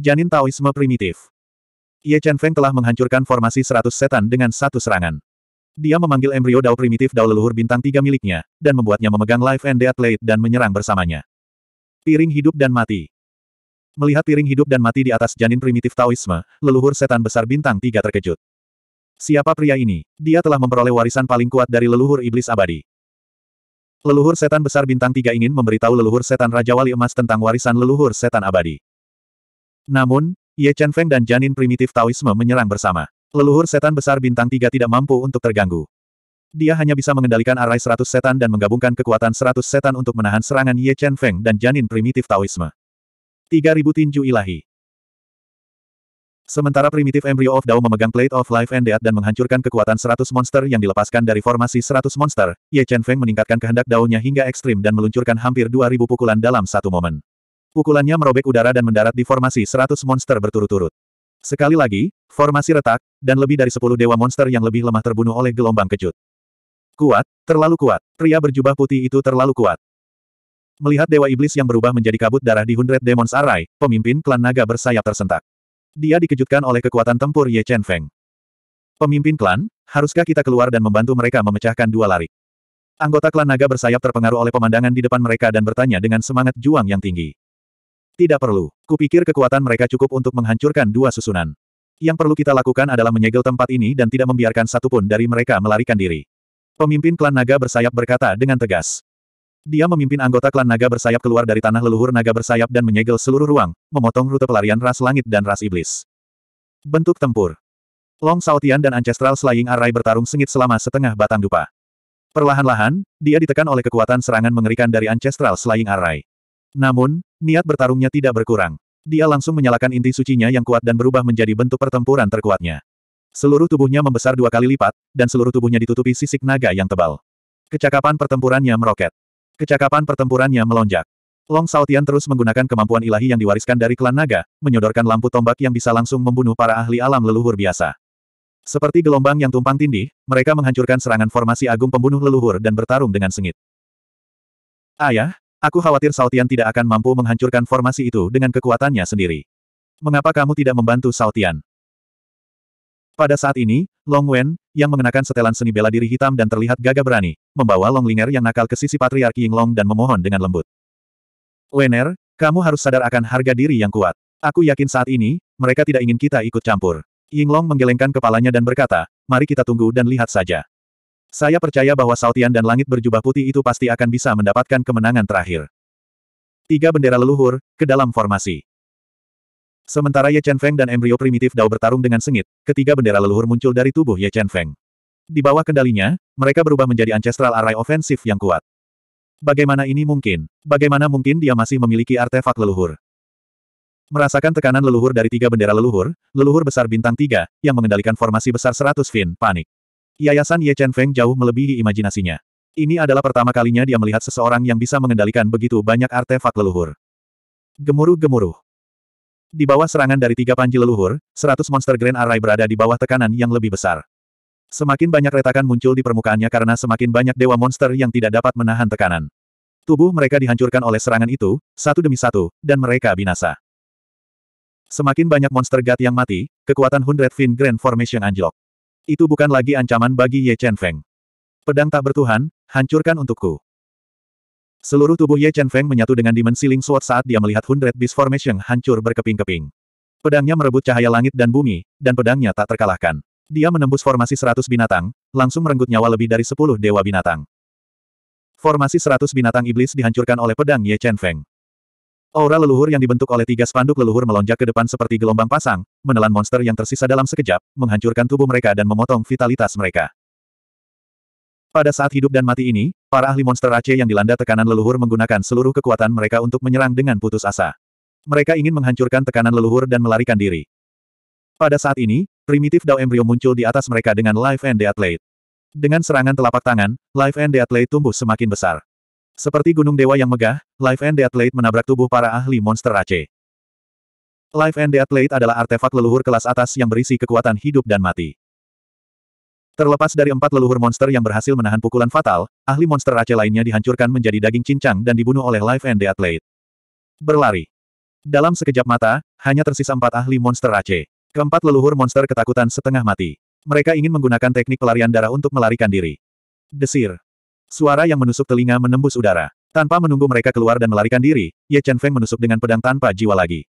Janin Taoisme primitif. Ye Chen Feng telah menghancurkan formasi 100 setan dengan satu serangan. Dia memanggil embrio Dao primitif Dao leluhur bintang tiga miliknya, dan membuatnya memegang Life and Death Late dan menyerang bersamanya. Piring hidup dan mati. Melihat piring hidup dan mati di atas janin primitif Taoisme, leluhur setan besar bintang tiga terkejut. Siapa pria ini? Dia telah memperoleh warisan paling kuat dari leluhur iblis abadi. Leluhur setan besar bintang tiga ingin memberitahu leluhur setan Raja Wali Emas tentang warisan leluhur setan abadi. Namun, Ye Chen Feng dan janin primitif Taoisme menyerang bersama. Leluhur setan besar bintang tiga tidak mampu untuk terganggu. Dia hanya bisa mengendalikan arai seratus setan dan menggabungkan kekuatan seratus setan untuk menahan serangan Ye Chen Feng dan janin primitif Taoisme. 3000 tinju ilahi. Sementara primitif Embryo of Dao memegang Plate of Life and Death dan menghancurkan kekuatan seratus monster yang dilepaskan dari formasi seratus monster, Ye Chen Feng meningkatkan kehendak dao hingga ekstrim dan meluncurkan hampir 2000 pukulan dalam satu momen. Pukulannya merobek udara dan mendarat di formasi 100 monster berturut-turut. Sekali lagi, formasi retak, dan lebih dari 10 dewa monster yang lebih lemah terbunuh oleh gelombang kejut. Kuat, terlalu kuat. Pria berjubah putih itu terlalu kuat. Melihat dewa iblis yang berubah menjadi kabut darah di Hundred Demons Array, pemimpin klan naga bersayap tersentak. Dia dikejutkan oleh kekuatan tempur Ye Chen Feng. Pemimpin klan, haruskah kita keluar dan membantu mereka memecahkan dua lari? Anggota klan naga bersayap terpengaruh oleh pemandangan di depan mereka dan bertanya dengan semangat juang yang tinggi. Tidak perlu. Kupikir kekuatan mereka cukup untuk menghancurkan dua susunan. Yang perlu kita lakukan adalah menyegel tempat ini dan tidak membiarkan satupun dari mereka melarikan diri. Pemimpin klan naga bersayap berkata dengan tegas. Dia memimpin anggota klan naga bersayap keluar dari tanah leluhur naga bersayap dan menyegel seluruh ruang, memotong rute pelarian ras langit dan ras iblis. Bentuk tempur. Long Saotian dan Ancestral Slaying Array bertarung sengit selama setengah batang dupa. Perlahan-lahan, dia ditekan oleh kekuatan serangan mengerikan dari Ancestral Slaying Array. Namun, Niat bertarungnya tidak berkurang. Dia langsung menyalakan inti sucinya yang kuat dan berubah menjadi bentuk pertempuran terkuatnya. Seluruh tubuhnya membesar dua kali lipat, dan seluruh tubuhnya ditutupi sisik naga yang tebal. Kecakapan pertempurannya meroket. Kecakapan pertempurannya melonjak. Long Saotian terus menggunakan kemampuan ilahi yang diwariskan dari klan naga, menyodorkan lampu tombak yang bisa langsung membunuh para ahli alam leluhur biasa. Seperti gelombang yang tumpang tindih, mereka menghancurkan serangan formasi agung pembunuh leluhur dan bertarung dengan sengit. Ayah, Aku khawatir Saotian tidak akan mampu menghancurkan formasi itu dengan kekuatannya sendiri. Mengapa kamu tidak membantu Saotian? Pada saat ini, Long Wen, yang mengenakan setelan seni bela diri hitam dan terlihat gagah berani, membawa Long Linger yang nakal ke sisi patriarki Ying Long dan memohon dengan lembut. Wener, kamu harus sadar akan harga diri yang kuat. Aku yakin saat ini, mereka tidak ingin kita ikut campur. Ying Long menggelengkan kepalanya dan berkata, mari kita tunggu dan lihat saja. Saya percaya bahwa Saltian dan langit berjubah putih itu pasti akan bisa mendapatkan kemenangan terakhir. Tiga bendera leluhur, ke dalam formasi. Sementara Ye Chen Feng dan embrio primitif Dao bertarung dengan sengit, ketiga bendera leluhur muncul dari tubuh Ye Chen Feng. Di bawah kendalinya, mereka berubah menjadi ancestral array ofensif yang kuat. Bagaimana ini mungkin? Bagaimana mungkin dia masih memiliki artefak leluhur? Merasakan tekanan leluhur dari tiga bendera leluhur, leluhur besar bintang tiga, yang mengendalikan formasi besar 100 fin, panik. Yayasan Ye Chen Feng jauh melebihi imajinasinya. Ini adalah pertama kalinya dia melihat seseorang yang bisa mengendalikan begitu banyak artefak leluhur. Gemuruh-gemuruh. Di bawah serangan dari tiga panji leluhur, 100 monster Grand Array berada di bawah tekanan yang lebih besar. Semakin banyak retakan muncul di permukaannya karena semakin banyak dewa monster yang tidak dapat menahan tekanan. Tubuh mereka dihancurkan oleh serangan itu, satu demi satu, dan mereka binasa. Semakin banyak monster Gat yang mati, kekuatan Hundred Fin Grand Formation anjlok. Itu bukan lagi ancaman bagi Ye Chen Feng. Pedang tak bertuhan, hancurkan untukku. Seluruh tubuh Ye Chen Feng menyatu dengan dimensi Ling Sword saat dia melihat Hundred Beast Formation hancur berkeping-keping. Pedangnya merebut cahaya langit dan bumi, dan pedangnya tak terkalahkan. Dia menembus formasi seratus binatang, langsung merenggut nyawa lebih dari sepuluh dewa binatang. Formasi seratus binatang iblis dihancurkan oleh pedang Ye Chen Feng. Aura leluhur yang dibentuk oleh tiga spanduk leluhur melonjak ke depan seperti gelombang pasang, menelan monster yang tersisa dalam sekejap, menghancurkan tubuh mereka dan memotong vitalitas mereka. Pada saat hidup dan mati ini, para ahli monster Aceh yang dilanda tekanan leluhur menggunakan seluruh kekuatan mereka untuk menyerang dengan putus asa. Mereka ingin menghancurkan tekanan leluhur dan melarikan diri. Pada saat ini, primitif Dao Embryo muncul di atas mereka dengan Life and the Athlete. Dengan serangan telapak tangan, Life and the Athlete tumbuh semakin besar. Seperti gunung dewa yang megah, Life and Death Blade menabrak tubuh para ahli monster Aceh. Life and Death Blade adalah artefak leluhur kelas atas yang berisi kekuatan hidup dan mati. Terlepas dari empat leluhur monster yang berhasil menahan pukulan fatal, ahli monster Aceh lainnya dihancurkan menjadi daging cincang dan dibunuh oleh Life and Death Blade. Berlari. Dalam sekejap mata, hanya tersisa empat ahli monster Aceh. Keempat leluhur monster ketakutan setengah mati. Mereka ingin menggunakan teknik pelarian darah untuk melarikan diri. Desir. Suara yang menusuk telinga menembus udara. Tanpa menunggu mereka keluar dan melarikan diri, Ye Chen Feng menusuk dengan pedang tanpa jiwa lagi.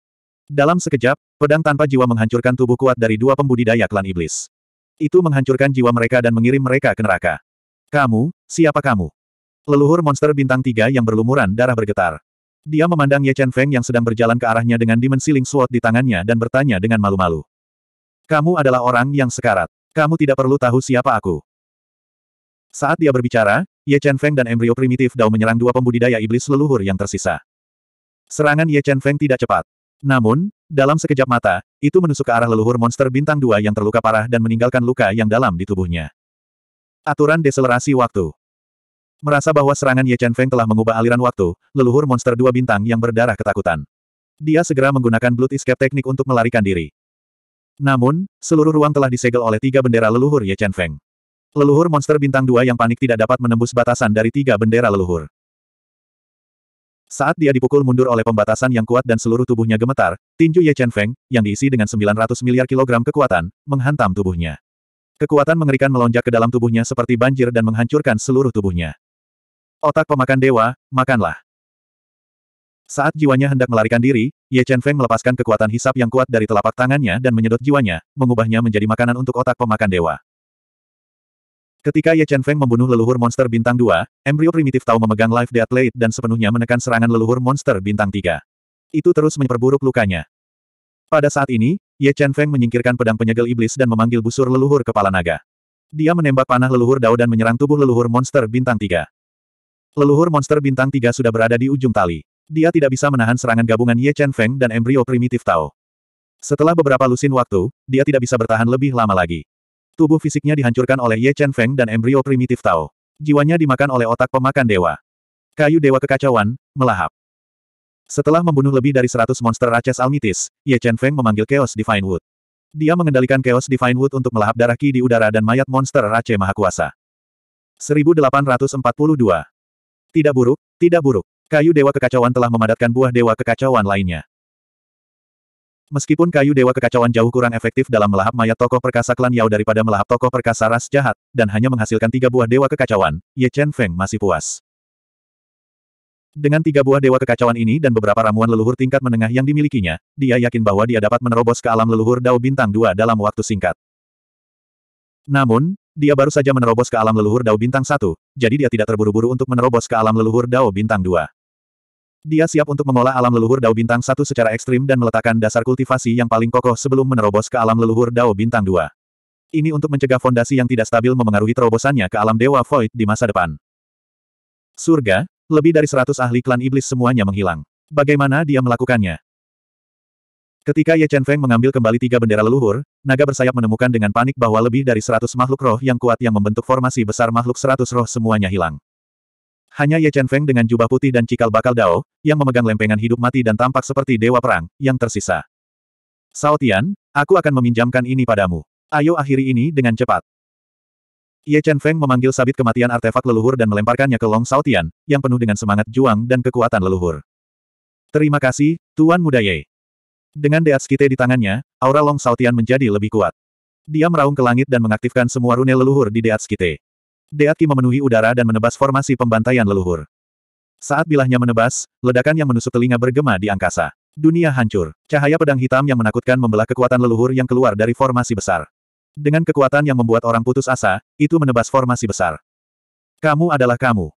Dalam sekejap, pedang tanpa jiwa menghancurkan tubuh kuat dari dua pembudidaya klan iblis. Itu menghancurkan jiwa mereka dan mengirim mereka ke neraka. Kamu, siapa kamu? Leluhur monster bintang tiga yang berlumuran darah bergetar. Dia memandang Ye Chen Feng yang sedang berjalan ke arahnya dengan dimensi Ling suot di tangannya dan bertanya dengan malu-malu. Kamu adalah orang yang sekarat. Kamu tidak perlu tahu siapa aku. Saat dia berbicara, Ye Chen Feng dan embrio primitif Dao menyerang dua pembudidaya iblis leluhur yang tersisa. Serangan Ye Chen Feng tidak cepat. Namun, dalam sekejap mata, itu menusuk ke arah leluhur monster bintang dua yang terluka parah dan meninggalkan luka yang dalam di tubuhnya. Aturan deselerasi waktu. Merasa bahwa serangan Ye Chen Feng telah mengubah aliran waktu, leluhur monster dua bintang yang berdarah ketakutan. Dia segera menggunakan Blood Escape teknik untuk melarikan diri. Namun, seluruh ruang telah disegel oleh tiga bendera leluhur Ye Chen Feng. Leluhur monster bintang dua yang panik tidak dapat menembus batasan dari tiga bendera leluhur. Saat dia dipukul mundur oleh pembatasan yang kuat dan seluruh tubuhnya gemetar, tinju Ye Chen Feng, yang diisi dengan 900 miliar kilogram kekuatan, menghantam tubuhnya. Kekuatan mengerikan melonjak ke dalam tubuhnya seperti banjir dan menghancurkan seluruh tubuhnya. Otak pemakan dewa, makanlah. Saat jiwanya hendak melarikan diri, Ye Chen Feng melepaskan kekuatan hisap yang kuat dari telapak tangannya dan menyedot jiwanya, mengubahnya menjadi makanan untuk otak pemakan dewa. Ketika Ye Chen Feng membunuh leluhur monster bintang 2, embrio primitif Tao memegang life death blade dan sepenuhnya menekan serangan leluhur monster bintang 3. Itu terus memperburuk lukanya. Pada saat ini, Ye Chen Feng menyingkirkan pedang penyegel iblis dan memanggil busur leluhur kepala naga. Dia menembak panah leluhur Dao dan menyerang tubuh leluhur monster bintang 3. Leluhur monster bintang 3 sudah berada di ujung tali. Dia tidak bisa menahan serangan gabungan Ye Chen Feng dan embrio primitif Tao. Setelah beberapa lusin waktu, dia tidak bisa bertahan lebih lama lagi. Tubuh fisiknya dihancurkan oleh Ye Chen Feng dan embrio primitif Tao. Jiwanya dimakan oleh otak pemakan dewa. Kayu dewa kekacauan, melahap. Setelah membunuh lebih dari 100 monster Races Almitis, Ye Chen Feng memanggil Chaos Divine Wood. Dia mengendalikan Chaos Divine Wood untuk melahap darah Ki di udara dan mayat monster raja Maha Kuasa. 1842. Tidak buruk, tidak buruk. Kayu Dewa Kekacauan telah memadatkan buah Dewa Kekacauan lainnya. Meskipun kayu dewa kekacauan jauh kurang efektif dalam melahap mayat tokoh perkasa klan Yao daripada melahap tokoh perkasa ras jahat, dan hanya menghasilkan tiga buah dewa kekacauan, Ye Chen Feng masih puas. Dengan tiga buah dewa kekacauan ini dan beberapa ramuan leluhur tingkat menengah yang dimilikinya, dia yakin bahwa dia dapat menerobos ke alam leluhur Dao Bintang 2 dalam waktu singkat. Namun, dia baru saja menerobos ke alam leluhur Dao Bintang 1, jadi dia tidak terburu-buru untuk menerobos ke alam leluhur Dao Bintang 2. Dia siap untuk mengolah alam leluhur Dao Bintang Satu secara ekstrim dan meletakkan dasar kultivasi yang paling kokoh sebelum menerobos ke alam leluhur Dao Bintang Dua. Ini untuk mencegah fondasi yang tidak stabil memengaruhi terobosannya ke alam Dewa Void di masa depan. Surga, lebih dari seratus ahli klan iblis semuanya menghilang. Bagaimana dia melakukannya? Ketika Ye Chen Feng mengambil kembali tiga bendera leluhur, naga bersayap menemukan dengan panik bahwa lebih dari seratus makhluk roh yang kuat yang membentuk formasi besar makhluk seratus roh semuanya hilang. Hanya Ye Chen Feng dengan jubah putih dan cikal bakal dao, yang memegang lempengan hidup mati dan tampak seperti dewa perang, yang tersisa. Sao Tian, aku akan meminjamkan ini padamu. Ayo akhiri ini dengan cepat. Ye Chen Feng memanggil sabit kematian artefak leluhur dan melemparkannya ke Long Tian, yang penuh dengan semangat juang dan kekuatan leluhur. Terima kasih, Tuan Muda Ye. Dengan Deat Skite di tangannya, aura Long Tian menjadi lebih kuat. Dia meraung ke langit dan mengaktifkan semua rune leluhur di Deat Skite. Deatki memenuhi udara dan menebas formasi pembantaian leluhur. Saat bilahnya menebas, ledakan yang menusuk telinga bergema di angkasa. Dunia hancur. Cahaya pedang hitam yang menakutkan membelah kekuatan leluhur yang keluar dari formasi besar. Dengan kekuatan yang membuat orang putus asa, itu menebas formasi besar. Kamu adalah kamu.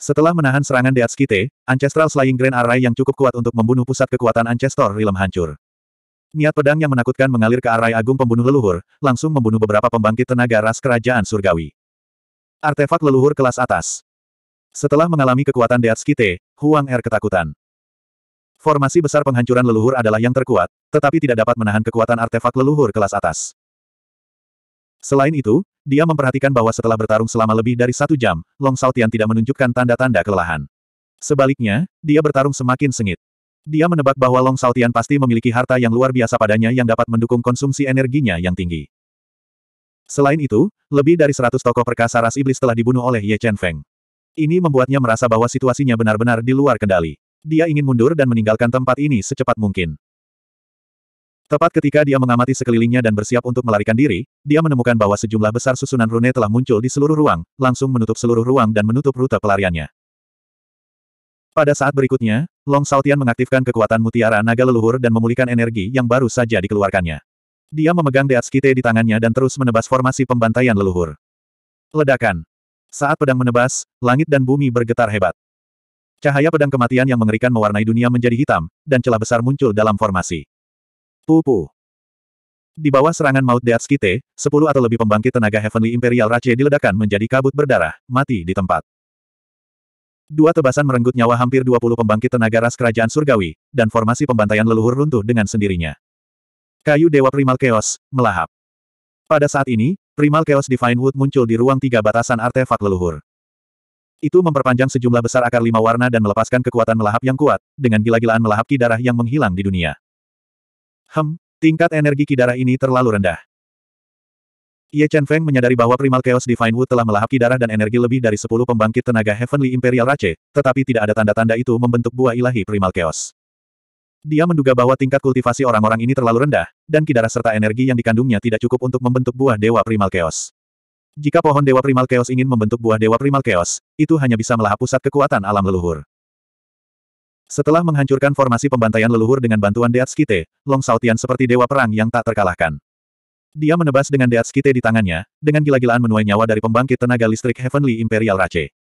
Setelah menahan serangan Deatskite, Ancestral Slaying Grand Array yang cukup kuat untuk membunuh pusat kekuatan Ancestor rilem hancur. Niat pedang yang menakutkan mengalir ke arai agung pembunuh leluhur, langsung membunuh beberapa pembangkit tenaga ras kerajaan surgawi. Artefak leluhur kelas atas. Setelah mengalami kekuatan Deat Skite, Huang Er ketakutan. Formasi besar penghancuran leluhur adalah yang terkuat, tetapi tidak dapat menahan kekuatan artefak leluhur kelas atas. Selain itu, dia memperhatikan bahwa setelah bertarung selama lebih dari satu jam, Long Shao tidak menunjukkan tanda-tanda kelelahan. Sebaliknya, dia bertarung semakin sengit. Dia menebak bahwa Long Shao pasti memiliki harta yang luar biasa padanya yang dapat mendukung konsumsi energinya yang tinggi. Selain itu, lebih dari seratus tokoh perkasa ras iblis telah dibunuh oleh Ye Chen Feng. Ini membuatnya merasa bahwa situasinya benar-benar di luar kendali. Dia ingin mundur dan meninggalkan tempat ini secepat mungkin. Tepat ketika dia mengamati sekelilingnya dan bersiap untuk melarikan diri, dia menemukan bahwa sejumlah besar susunan rune telah muncul di seluruh ruang, langsung menutup seluruh ruang dan menutup rute pelariannya. Pada saat berikutnya, Long Saotian mengaktifkan kekuatan mutiara naga leluhur dan memulihkan energi yang baru saja dikeluarkannya. Dia memegang Deatskite di tangannya dan terus menebas formasi pembantaian leluhur. Ledakan. Saat pedang menebas, langit dan bumi bergetar hebat. Cahaya pedang kematian yang mengerikan mewarnai dunia menjadi hitam, dan celah besar muncul dalam formasi. Pupu. Di bawah serangan maut Deatskite, sepuluh atau lebih pembangkit tenaga Heavenly Imperial Rache diledakan menjadi kabut berdarah, mati di tempat. Dua tebasan merenggut nyawa hampir 20 pembangkit tenaga ras kerajaan surgawi, dan formasi pembantaian leluhur runtuh dengan sendirinya. Kayu Dewa Primal Chaos, melahap. Pada saat ini, Primal Chaos Divine Wood muncul di ruang tiga batasan artefak leluhur. Itu memperpanjang sejumlah besar akar lima warna dan melepaskan kekuatan melahap yang kuat, dengan gila-gilaan melahap kidarah yang menghilang di dunia. Hem, tingkat energi kidarah ini terlalu rendah. Ye Chen Feng menyadari bahwa Primal Chaos Divine Wood telah melahap kidarah dan energi lebih dari sepuluh pembangkit tenaga Heavenly Imperial Rache, tetapi tidak ada tanda-tanda itu membentuk buah ilahi Primal Chaos. Dia menduga bahwa tingkat kultivasi orang-orang ini terlalu rendah, dan kidara serta energi yang dikandungnya tidak cukup untuk membentuk buah Dewa Primal Chaos. Jika pohon Dewa Primal Chaos ingin membentuk buah Dewa Primal Chaos, itu hanya bisa melahap pusat kekuatan alam leluhur. Setelah menghancurkan formasi pembantaian leluhur dengan bantuan Deat Skite, Long Sautian seperti dewa perang yang tak terkalahkan. Dia menebas dengan Deat Skite di tangannya, dengan gila-gilaan menuai nyawa dari pembangkit tenaga listrik Heavenly Imperial Rache.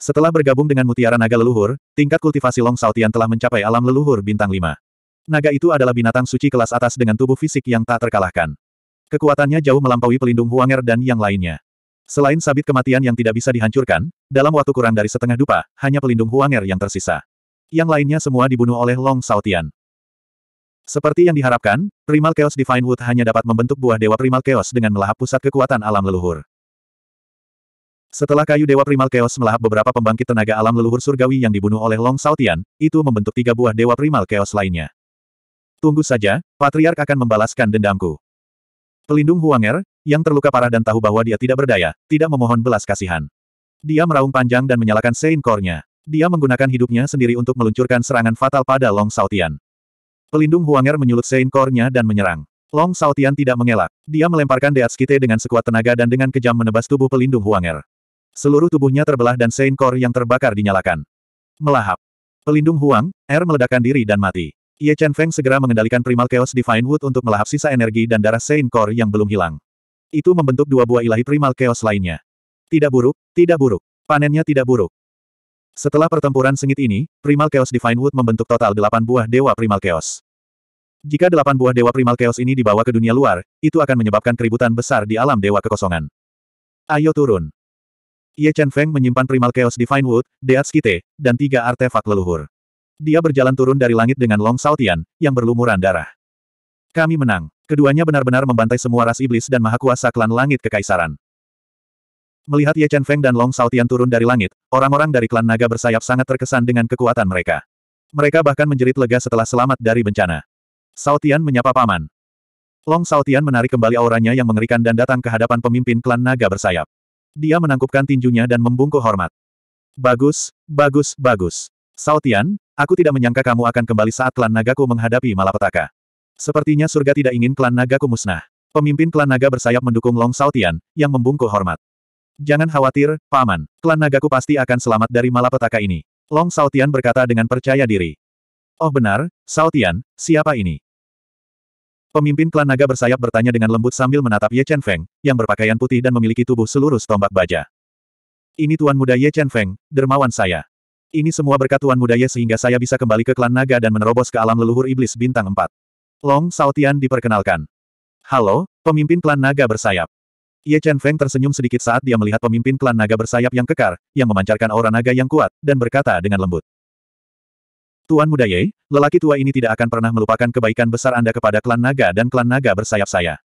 Setelah bergabung dengan mutiara naga leluhur, tingkat kultivasi Long Saotian telah mencapai alam leluhur bintang 5. Naga itu adalah binatang suci kelas atas dengan tubuh fisik yang tak terkalahkan. Kekuatannya jauh melampaui pelindung Huanger dan yang lainnya. Selain sabit kematian yang tidak bisa dihancurkan, dalam waktu kurang dari setengah dupa, hanya pelindung Huanger yang tersisa. Yang lainnya semua dibunuh oleh Long Saotian. Seperti yang diharapkan, Primal Chaos Divine Wood hanya dapat membentuk buah dewa Primal Chaos dengan melahap pusat kekuatan alam leluhur. Setelah kayu dewa primal chaos melahap beberapa pembangkit tenaga alam leluhur surgawi yang dibunuh oleh Long Saltian, itu membentuk tiga buah dewa primal chaos lainnya. Tunggu saja, Patriark akan membalaskan dendamku. Pelindung Huanger, yang terluka parah dan tahu bahwa dia tidak berdaya, tidak memohon belas kasihan. Dia meraung panjang dan menyalakan Sein core Dia menggunakan hidupnya sendiri untuk meluncurkan serangan fatal pada Long Saltian. Pelindung Huanger menyulut Sein core dan menyerang. Long Saltian tidak mengelak. Dia melemparkan deat Deatskite dengan sekuat tenaga dan dengan kejam menebas tubuh pelindung Huanger. Seluruh tubuhnya terbelah dan Saint Core yang terbakar dinyalakan. Melahap. Pelindung Huang, air er meledakkan diri dan mati. Ye Chen Feng segera mengendalikan Primal Chaos Divine Wood untuk melahap sisa energi dan darah Saint Core yang belum hilang. Itu membentuk dua buah ilahi Primal Chaos lainnya. Tidak buruk, tidak buruk. Panennya tidak buruk. Setelah pertempuran sengit ini, Primal Chaos Divine Wood membentuk total delapan buah Dewa Primal Chaos. Jika delapan buah Dewa Primal Chaos ini dibawa ke dunia luar, itu akan menyebabkan keributan besar di alam Dewa Kekosongan. Ayo turun. Ye Chen Feng menyimpan primal chaos divine wood, Deat Skite, dan tiga artefak leluhur. Dia berjalan turun dari langit dengan Long Saotian, yang berlumuran darah. Kami menang. Keduanya benar-benar membantai semua ras iblis dan maha kuasa klan langit kekaisaran. Melihat Ye Chen Feng dan Long Saotian turun dari langit, orang-orang dari klan naga bersayap sangat terkesan dengan kekuatan mereka. Mereka bahkan menjerit lega setelah selamat dari bencana. Saotian menyapa paman. Long Saotian menarik kembali auranya yang mengerikan dan datang ke hadapan pemimpin klan naga bersayap. Dia menangkupkan tinjunya dan membungkuk hormat. Bagus, bagus, bagus. Saotian, aku tidak menyangka kamu akan kembali saat klan nagaku menghadapi malapetaka. Sepertinya surga tidak ingin klan nagaku musnah. Pemimpin klan naga bersayap mendukung Long Saotian, yang membungkuk hormat. Jangan khawatir, Paman. Klan nagaku pasti akan selamat dari malapetaka ini. Long Saotian berkata dengan percaya diri. Oh benar, Saotian, siapa ini? Pemimpin klan naga bersayap bertanya dengan lembut sambil menatap Ye Chen Feng, yang berpakaian putih dan memiliki tubuh seluruh tombak baja. Ini tuan muda Ye Chen Feng, dermawan saya. Ini semua berkat tuan muda Ye sehingga saya bisa kembali ke klan naga dan menerobos ke alam leluhur iblis bintang 4. Long Saotian diperkenalkan. Halo, pemimpin klan naga bersayap. Ye Chen Feng tersenyum sedikit saat dia melihat pemimpin klan naga bersayap yang kekar, yang memancarkan aura naga yang kuat, dan berkata dengan lembut. Tuan Muda Ye, lelaki tua ini tidak akan pernah melupakan kebaikan besar Anda kepada klan naga dan klan naga bersayap saya.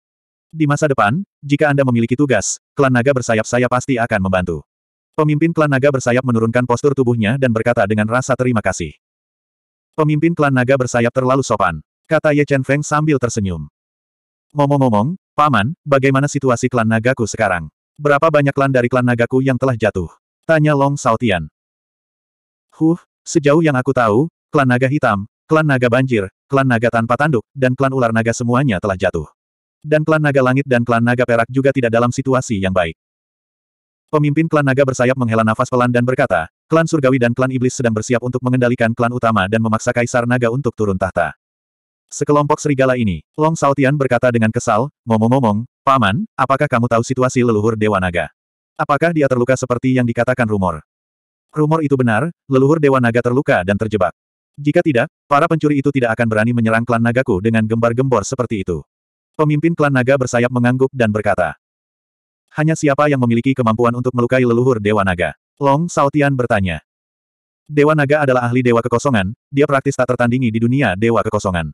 Di masa depan, jika Anda memiliki tugas, klan naga bersayap saya pasti akan membantu. Pemimpin klan naga bersayap menurunkan postur tubuhnya dan berkata dengan rasa terima kasih. Pemimpin klan naga bersayap terlalu sopan, kata Ye Chen Feng sambil tersenyum. Ngomong-ngomong, Paman, bagaimana situasi klan nagaku sekarang? Berapa banyak klan dari klan nagaku yang telah jatuh? Tanya Long Sautian. Huh, sejauh yang aku tahu, klan naga hitam, klan naga banjir, klan naga tanpa tanduk, dan klan ular naga semuanya telah jatuh. Dan klan naga langit dan klan naga perak juga tidak dalam situasi yang baik. Pemimpin klan naga bersayap menghela nafas pelan dan berkata, klan surgawi dan klan iblis sedang bersiap untuk mengendalikan klan utama dan memaksa kaisar naga untuk turun tahta. Sekelompok serigala ini, Long Saotian berkata dengan kesal, ngomong-ngomong, Paman, apakah kamu tahu situasi leluhur Dewa Naga? Apakah dia terluka seperti yang dikatakan rumor? Rumor itu benar, leluhur Dewa Naga terluka dan terjebak. Jika tidak, para pencuri itu tidak akan berani menyerang klan Nagaku dengan gembar-gembor seperti itu. Pemimpin klan Naga bersayap mengangguk dan berkata. Hanya siapa yang memiliki kemampuan untuk melukai leluhur Dewa Naga? Long Saltian bertanya. Dewa Naga adalah ahli Dewa Kekosongan, dia praktis tak tertandingi di dunia Dewa Kekosongan.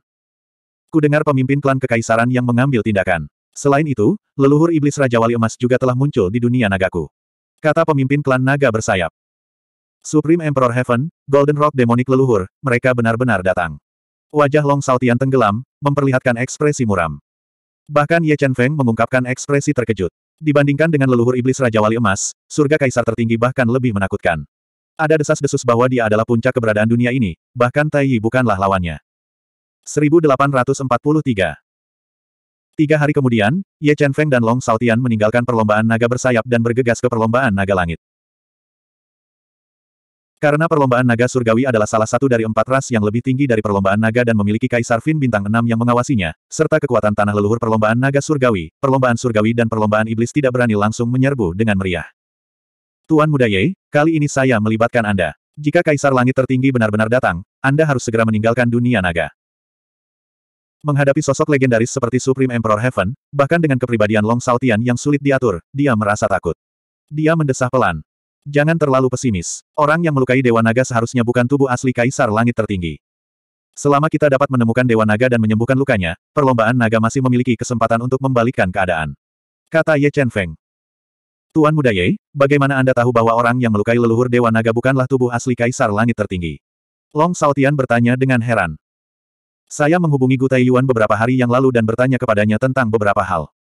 Kudengar pemimpin klan Kekaisaran yang mengambil tindakan. Selain itu, leluhur iblis Raja Wali Emas juga telah muncul di dunia Nagaku. Kata pemimpin klan Naga bersayap. Supreme Emperor Heaven, Golden Rock Demonic Leluhur, mereka benar-benar datang. Wajah Long Saltian tenggelam, memperlihatkan ekspresi muram. Bahkan Ye Chen Feng mengungkapkan ekspresi terkejut. Dibandingkan dengan leluhur iblis Raja Wali Emas, surga kaisar tertinggi bahkan lebih menakutkan. Ada desas-desus bahwa dia adalah puncak keberadaan dunia ini, bahkan Tai Yi bukanlah lawannya. 1843 Tiga hari kemudian, Ye Chen Feng dan Long Saltian meninggalkan perlombaan naga bersayap dan bergegas ke perlombaan naga langit. Karena perlombaan naga surgawi adalah salah satu dari empat ras yang lebih tinggi dari perlombaan naga dan memiliki Kaisar Fin bintang enam yang mengawasinya, serta kekuatan tanah leluhur perlombaan naga surgawi, perlombaan surgawi dan perlombaan iblis tidak berani langsung menyerbu dengan meriah. Tuan Muda Ye, kali ini saya melibatkan Anda. Jika Kaisar Langit tertinggi benar-benar datang, Anda harus segera meninggalkan dunia naga. Menghadapi sosok legendaris seperti Supreme Emperor Heaven, bahkan dengan kepribadian Long Saltian yang sulit diatur, dia merasa takut. Dia mendesah pelan, Jangan terlalu pesimis. Orang yang melukai Dewa Naga seharusnya bukan tubuh asli Kaisar Langit Tertinggi. Selama kita dapat menemukan Dewa Naga dan menyembuhkan lukanya, perlombaan naga masih memiliki kesempatan untuk membalikkan keadaan. Kata Ye Chen Feng. Tuan Muda Ye, bagaimana Anda tahu bahwa orang yang melukai leluhur Dewa Naga bukanlah tubuh asli Kaisar Langit Tertinggi? Long Saotian bertanya dengan heran. Saya menghubungi Gutai Yuan beberapa hari yang lalu dan bertanya kepadanya tentang beberapa hal.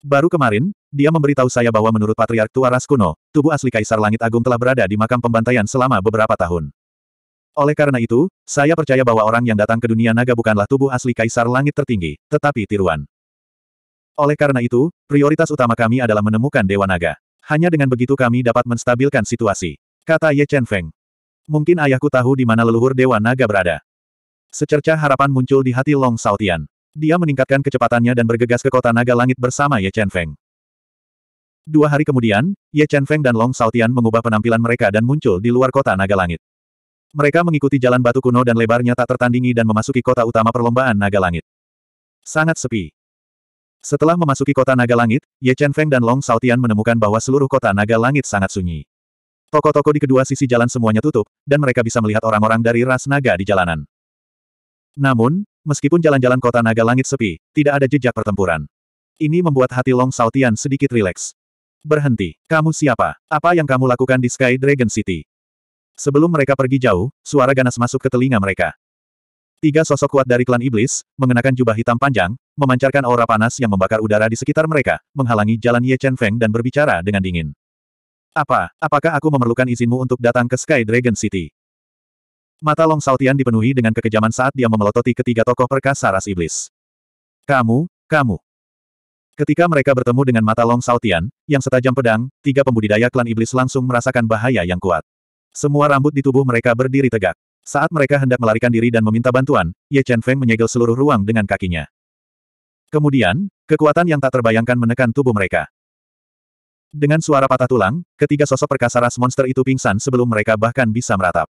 Baru kemarin, dia memberitahu saya bahwa menurut Patriark Tua Ras kuno, tubuh asli Kaisar Langit Agung telah berada di makam pembantaian selama beberapa tahun. Oleh karena itu, saya percaya bahwa orang yang datang ke dunia naga bukanlah tubuh asli Kaisar Langit tertinggi, tetapi tiruan. Oleh karena itu, prioritas utama kami adalah menemukan Dewa Naga. Hanya dengan begitu kami dapat menstabilkan situasi. Kata Ye Chen Feng. Mungkin ayahku tahu di mana leluhur Dewa Naga berada. Secerca harapan muncul di hati Long Sautian. Dia meningkatkan kecepatannya dan bergegas ke kota naga langit bersama Ye Chen Feng. Dua hari kemudian, Ye Chen Feng dan Long Saltian mengubah penampilan mereka dan muncul di luar kota naga langit. Mereka mengikuti jalan batu kuno dan lebarnya tak tertandingi dan memasuki kota utama perlombaan naga langit. Sangat sepi. Setelah memasuki kota naga langit, Ye Chen Feng dan Long Saltian menemukan bahwa seluruh kota naga langit sangat sunyi. Toko-toko di kedua sisi jalan semuanya tutup, dan mereka bisa melihat orang-orang dari ras naga di jalanan. Namun, Meskipun jalan-jalan kota naga langit sepi, tidak ada jejak pertempuran. Ini membuat hati Long Saotian sedikit rileks. Berhenti, kamu siapa? Apa yang kamu lakukan di Sky Dragon City? Sebelum mereka pergi jauh, suara ganas masuk ke telinga mereka. Tiga sosok kuat dari klan iblis, mengenakan jubah hitam panjang, memancarkan aura panas yang membakar udara di sekitar mereka, menghalangi jalan Ye Chen Feng dan berbicara dengan dingin. Apa, apakah aku memerlukan izinmu untuk datang ke Sky Dragon City? Mata Long Saotian dipenuhi dengan kekejaman saat dia memelototi ketiga tokoh perkasa ras iblis. Kamu, kamu. Ketika mereka bertemu dengan mata Long Saotian, yang setajam pedang, tiga pembudidaya klan iblis langsung merasakan bahaya yang kuat. Semua rambut di tubuh mereka berdiri tegak. Saat mereka hendak melarikan diri dan meminta bantuan, Ye Chen Feng menyegel seluruh ruang dengan kakinya. Kemudian, kekuatan yang tak terbayangkan menekan tubuh mereka. Dengan suara patah tulang, ketiga sosok perkasa ras monster itu pingsan sebelum mereka bahkan bisa meratap.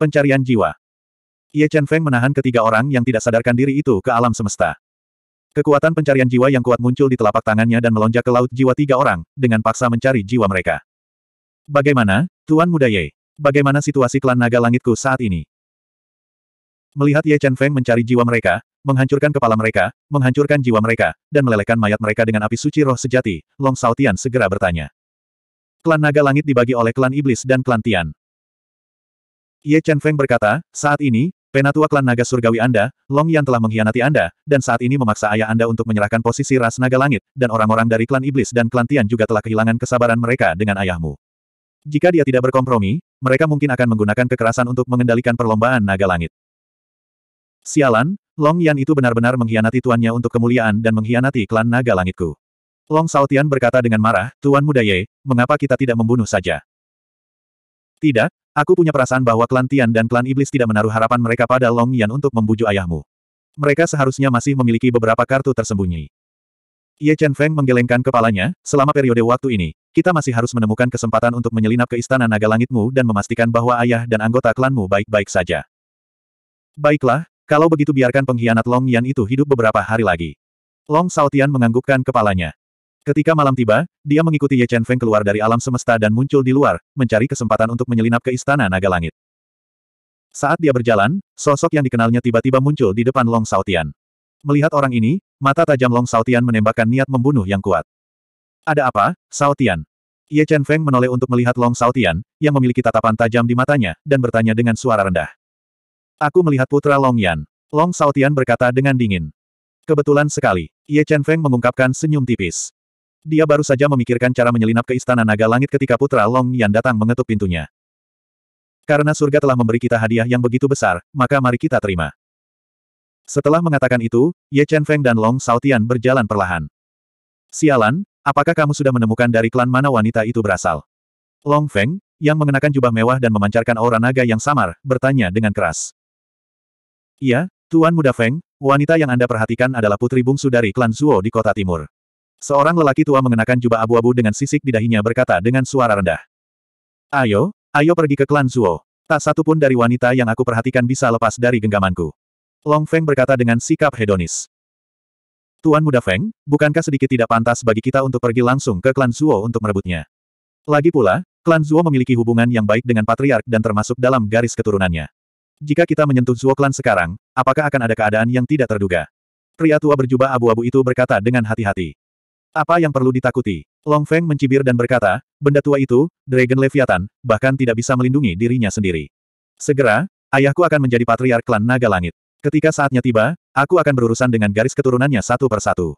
Pencarian jiwa. Ye Chen Feng menahan ketiga orang yang tidak sadarkan diri itu ke alam semesta. Kekuatan pencarian jiwa yang kuat muncul di telapak tangannya dan melonjak ke laut jiwa tiga orang, dengan paksa mencari jiwa mereka. Bagaimana, Tuan Muda Ye? Bagaimana situasi klan naga langitku saat ini? Melihat Ye Chen Feng mencari jiwa mereka, menghancurkan kepala mereka, menghancurkan jiwa mereka, dan melelehkan mayat mereka dengan api suci roh sejati, Long Tian segera bertanya. Klan Naga Langit dibagi oleh klan Iblis dan klan Tian. Ye Chen Feng berkata, saat ini, penatua klan naga surgawi Anda, Long Yan telah mengkhianati Anda, dan saat ini memaksa ayah Anda untuk menyerahkan posisi ras naga langit, dan orang-orang dari klan iblis dan klan Tian juga telah kehilangan kesabaran mereka dengan ayahmu. Jika dia tidak berkompromi, mereka mungkin akan menggunakan kekerasan untuk mengendalikan perlombaan naga langit. Sialan, Long Yan itu benar-benar mengkhianati tuannya untuk kemuliaan dan mengkhianati klan naga langitku. Long Saltian berkata dengan marah, Tuan Muda Ye, mengapa kita tidak membunuh saja? Tidak, aku punya perasaan bahwa klan Tian dan klan Iblis tidak menaruh harapan mereka pada Long Yan untuk membujuk ayahmu. Mereka seharusnya masih memiliki beberapa kartu tersembunyi. Ye Chen Feng menggelengkan kepalanya, selama periode waktu ini, kita masih harus menemukan kesempatan untuk menyelinap ke istana naga langitmu dan memastikan bahwa ayah dan anggota klanmu baik-baik saja. Baiklah, kalau begitu biarkan pengkhianat Long Yan itu hidup beberapa hari lagi. Long Saotian menganggukkan kepalanya. Ketika malam tiba, dia mengikuti Ye Chen Feng keluar dari alam semesta dan muncul di luar, mencari kesempatan untuk menyelinap ke istana naga langit. Saat dia berjalan, sosok yang dikenalnya tiba-tiba muncul di depan Long Saotian. Melihat orang ini, mata tajam Long Saotian menembakkan niat membunuh yang kuat. Ada apa, Saotian? Ye Chen Feng menoleh untuk melihat Long Saotian, yang memiliki tatapan tajam di matanya, dan bertanya dengan suara rendah. Aku melihat putra Long Yan. Long Saotian berkata dengan dingin. Kebetulan sekali, Ye Chen Feng mengungkapkan senyum tipis. Dia baru saja memikirkan cara menyelinap ke istana naga langit ketika putra Long Yan datang mengetuk pintunya. Karena surga telah memberi kita hadiah yang begitu besar, maka mari kita terima. Setelah mengatakan itu, Ye Chen Feng dan Long Saotian berjalan perlahan. Sialan, apakah kamu sudah menemukan dari klan mana wanita itu berasal? Long Feng, yang mengenakan jubah mewah dan memancarkan aura naga yang samar, bertanya dengan keras. Iya, Tuan Muda Feng, wanita yang Anda perhatikan adalah putri bungsu dari klan Zuo di kota timur. Seorang lelaki tua mengenakan jubah abu-abu dengan sisik di dahinya berkata dengan suara rendah. Ayo, ayo pergi ke klan Zuo. Tak satu pun dari wanita yang aku perhatikan bisa lepas dari genggamanku. Long Feng berkata dengan sikap hedonis. Tuan muda Feng, bukankah sedikit tidak pantas bagi kita untuk pergi langsung ke klan Zuo untuk merebutnya? Lagi pula, klan Zuo memiliki hubungan yang baik dengan patriark dan termasuk dalam garis keturunannya. Jika kita menyentuh Zuo klan sekarang, apakah akan ada keadaan yang tidak terduga? Pria tua berjubah abu-abu itu berkata dengan hati-hati. Apa yang perlu ditakuti? Long Feng mencibir dan berkata, benda tua itu, Dragon Leviathan, bahkan tidak bisa melindungi dirinya sendiri. Segera, ayahku akan menjadi patriark klan naga langit. Ketika saatnya tiba, aku akan berurusan dengan garis keturunannya satu persatu.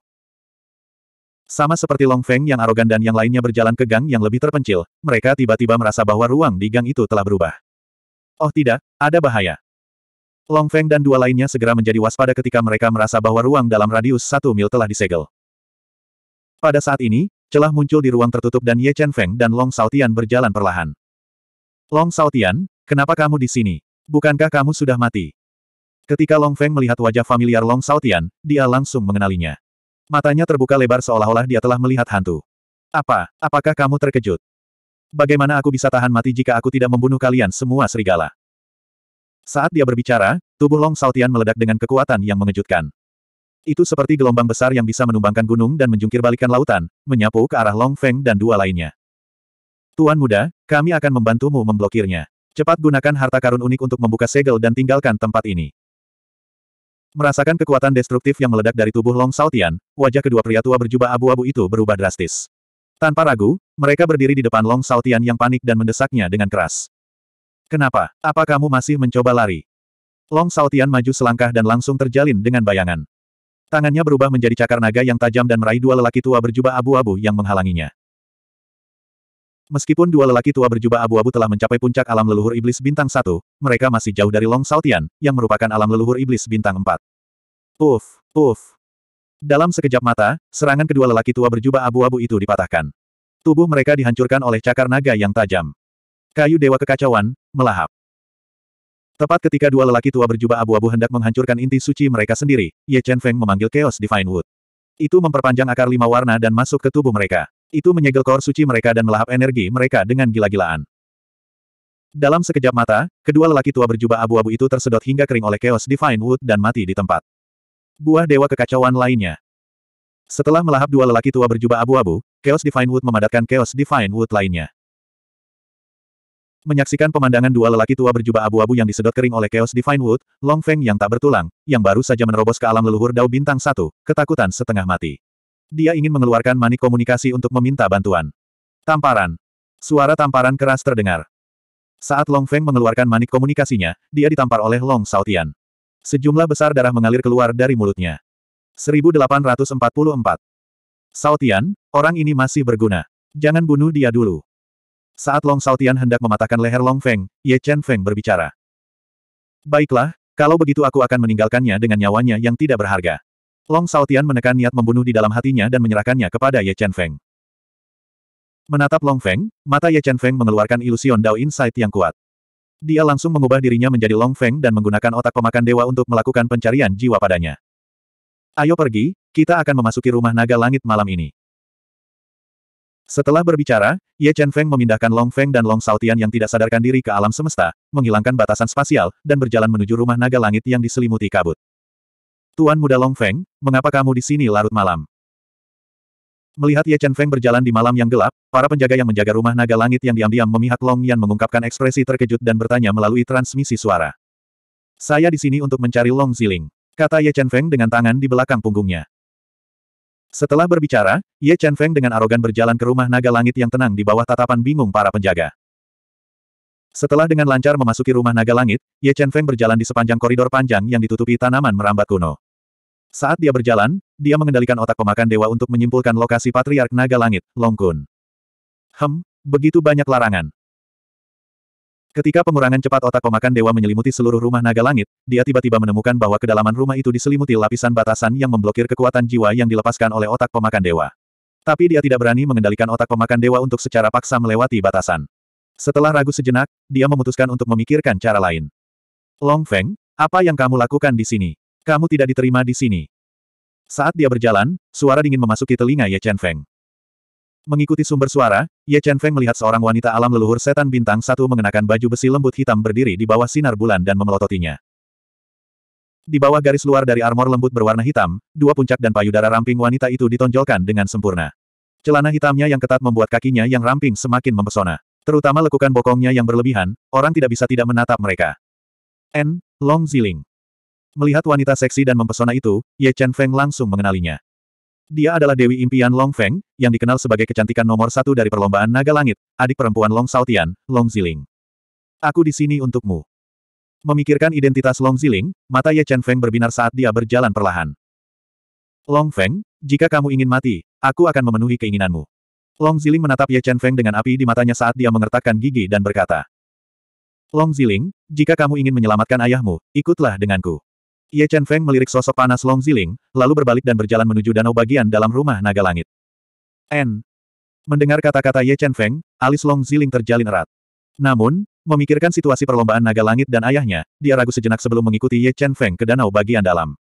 Sama seperti Long Feng yang arogan dan yang lainnya berjalan ke gang yang lebih terpencil, mereka tiba-tiba merasa bahwa ruang di gang itu telah berubah. Oh tidak, ada bahaya. Long Feng dan dua lainnya segera menjadi waspada ketika mereka merasa bahwa ruang dalam radius satu mil telah disegel. Pada saat ini, celah muncul di ruang tertutup dan Ye Chen Feng dan Long Saotian berjalan perlahan. Long Saotian, kenapa kamu di sini? Bukankah kamu sudah mati? Ketika Long Feng melihat wajah familiar Long Saotian, dia langsung mengenalinya. Matanya terbuka lebar seolah-olah dia telah melihat hantu. Apa, apakah kamu terkejut? Bagaimana aku bisa tahan mati jika aku tidak membunuh kalian semua serigala? Saat dia berbicara, tubuh Long Saotian meledak dengan kekuatan yang mengejutkan. Itu seperti gelombang besar yang bisa menumbangkan gunung dan menjungkirbalikkan lautan, menyapu ke arah Long Feng dan dua lainnya. Tuan muda, kami akan membantumu memblokirnya. Cepat gunakan harta karun unik untuk membuka segel dan tinggalkan tempat ini. Merasakan kekuatan destruktif yang meledak dari tubuh Long Saltian, wajah kedua pria tua berjubah abu-abu itu berubah drastis. Tanpa ragu, mereka berdiri di depan Long Saltian yang panik dan mendesaknya dengan keras. Kenapa? Apa kamu masih mencoba lari? Long Saltian maju selangkah dan langsung terjalin dengan bayangan. Tangannya berubah menjadi cakar naga yang tajam dan meraih dua lelaki tua berjubah abu-abu yang menghalanginya. Meskipun dua lelaki tua berjubah abu-abu telah mencapai puncak alam leluhur iblis bintang satu, mereka masih jauh dari Long Saltian, yang merupakan alam leluhur iblis bintang empat. Uf, uf. Dalam sekejap mata, serangan kedua lelaki tua berjubah abu-abu itu dipatahkan. Tubuh mereka dihancurkan oleh cakar naga yang tajam. Kayu Dewa Kekacauan, melahap. Tepat ketika dua lelaki tua berjubah abu-abu hendak menghancurkan inti suci mereka sendiri, Ye Chen Feng memanggil Chaos Divine Wood. Itu memperpanjang akar lima warna dan masuk ke tubuh mereka. Itu menyegel kor suci mereka dan melahap energi mereka dengan gila-gilaan. Dalam sekejap mata, kedua lelaki tua berjubah abu-abu itu tersedot hingga kering oleh Chaos Divine Wood dan mati di tempat. Buah dewa kekacauan lainnya. Setelah melahap dua lelaki tua berjubah abu-abu, Chaos Divine Wood memadatkan Chaos Divine Wood lainnya. Menyaksikan pemandangan dua lelaki tua berjubah abu-abu yang disedot kering oleh Chaos Divine Wood, Long Feng yang tak bertulang, yang baru saja menerobos ke alam leluhur Dao Bintang Satu, ketakutan setengah mati. Dia ingin mengeluarkan manik komunikasi untuk meminta bantuan. Tamparan. Suara tamparan keras terdengar. Saat Long Feng mengeluarkan manik komunikasinya, dia ditampar oleh Long Saotian. Sejumlah besar darah mengalir keluar dari mulutnya. 1844. Saotian, orang ini masih berguna. Jangan bunuh dia dulu. Saat Long Saltian hendak mematahkan leher Long Feng, Ye Chen Feng berbicara. Baiklah, kalau begitu aku akan meninggalkannya dengan nyawanya yang tidak berharga. Long Saltian menekan niat membunuh di dalam hatinya dan menyerahkannya kepada Ye Chen Feng. Menatap Long Feng, mata Ye Chen Feng mengeluarkan ilusion Dao Insight yang kuat. Dia langsung mengubah dirinya menjadi Long Feng dan menggunakan otak pemakan dewa untuk melakukan pencarian jiwa padanya. Ayo pergi, kita akan memasuki rumah naga langit malam ini. Setelah berbicara, Ye Chen Feng memindahkan Long Feng dan Long Saltian yang tidak sadarkan diri ke alam semesta, menghilangkan batasan spasial, dan berjalan menuju rumah naga langit yang diselimuti kabut. Tuan muda Long Feng, mengapa kamu di sini larut malam? Melihat Ye Chen Feng berjalan di malam yang gelap, para penjaga yang menjaga rumah naga langit yang diam-diam memihak Long Yan mengungkapkan ekspresi terkejut dan bertanya melalui transmisi suara. Saya di sini untuk mencari Long Ziling. Kata Ye Chen Feng dengan tangan di belakang punggungnya. Setelah berbicara, Ye Chen Feng dengan arogan berjalan ke rumah naga langit yang tenang di bawah tatapan bingung para penjaga. Setelah dengan lancar memasuki rumah naga langit, Ye Chen Feng berjalan di sepanjang koridor panjang yang ditutupi tanaman merambat kuno. Saat dia berjalan, dia mengendalikan otak pemakan dewa untuk menyimpulkan lokasi patriark naga langit, Long Kun. Hem, begitu banyak larangan. Ketika pengurangan cepat otak pemakan dewa menyelimuti seluruh rumah naga langit, dia tiba-tiba menemukan bahwa kedalaman rumah itu diselimuti lapisan batasan yang memblokir kekuatan jiwa yang dilepaskan oleh otak pemakan dewa. Tapi dia tidak berani mengendalikan otak pemakan dewa untuk secara paksa melewati batasan. Setelah ragu sejenak, dia memutuskan untuk memikirkan cara lain. Long Feng, apa yang kamu lakukan di sini? Kamu tidak diterima di sini. Saat dia berjalan, suara dingin memasuki telinga Ye Chen Feng. Mengikuti sumber suara, Ye Chen Feng melihat seorang wanita alam leluhur setan bintang satu mengenakan baju besi lembut hitam berdiri di bawah sinar bulan dan memelototinya. Di bawah garis luar dari armor lembut berwarna hitam, dua puncak dan payudara ramping wanita itu ditonjolkan dengan sempurna. Celana hitamnya yang ketat membuat kakinya yang ramping semakin mempesona. Terutama lekukan bokongnya yang berlebihan, orang tidak bisa tidak menatap mereka. N. Long Ziling. Melihat wanita seksi dan mempesona itu, Ye Chen Feng langsung mengenalinya. Dia adalah Dewi Impian Long Feng, yang dikenal sebagai kecantikan nomor satu dari perlombaan naga langit, adik perempuan Long Saltian, Long Ziling. Aku di sini untukmu. Memikirkan identitas Long Ziling, mata Ye Chen Feng berbinar saat dia berjalan perlahan. Long Feng, jika kamu ingin mati, aku akan memenuhi keinginanmu. Long Ziling menatap Ye Chen Feng dengan api di matanya saat dia mengertakkan gigi dan berkata, Long Ziling, jika kamu ingin menyelamatkan ayahmu, ikutlah denganku. Ye Chen Feng melirik sosok panas Long Ziling, lalu berbalik dan berjalan menuju danau bagian dalam rumah naga langit. N. Mendengar kata-kata Ye Chen Feng, alis Long Ziling terjalin erat. Namun, memikirkan situasi perlombaan naga langit dan ayahnya, dia ragu sejenak sebelum mengikuti Ye Chen Feng ke danau bagian dalam.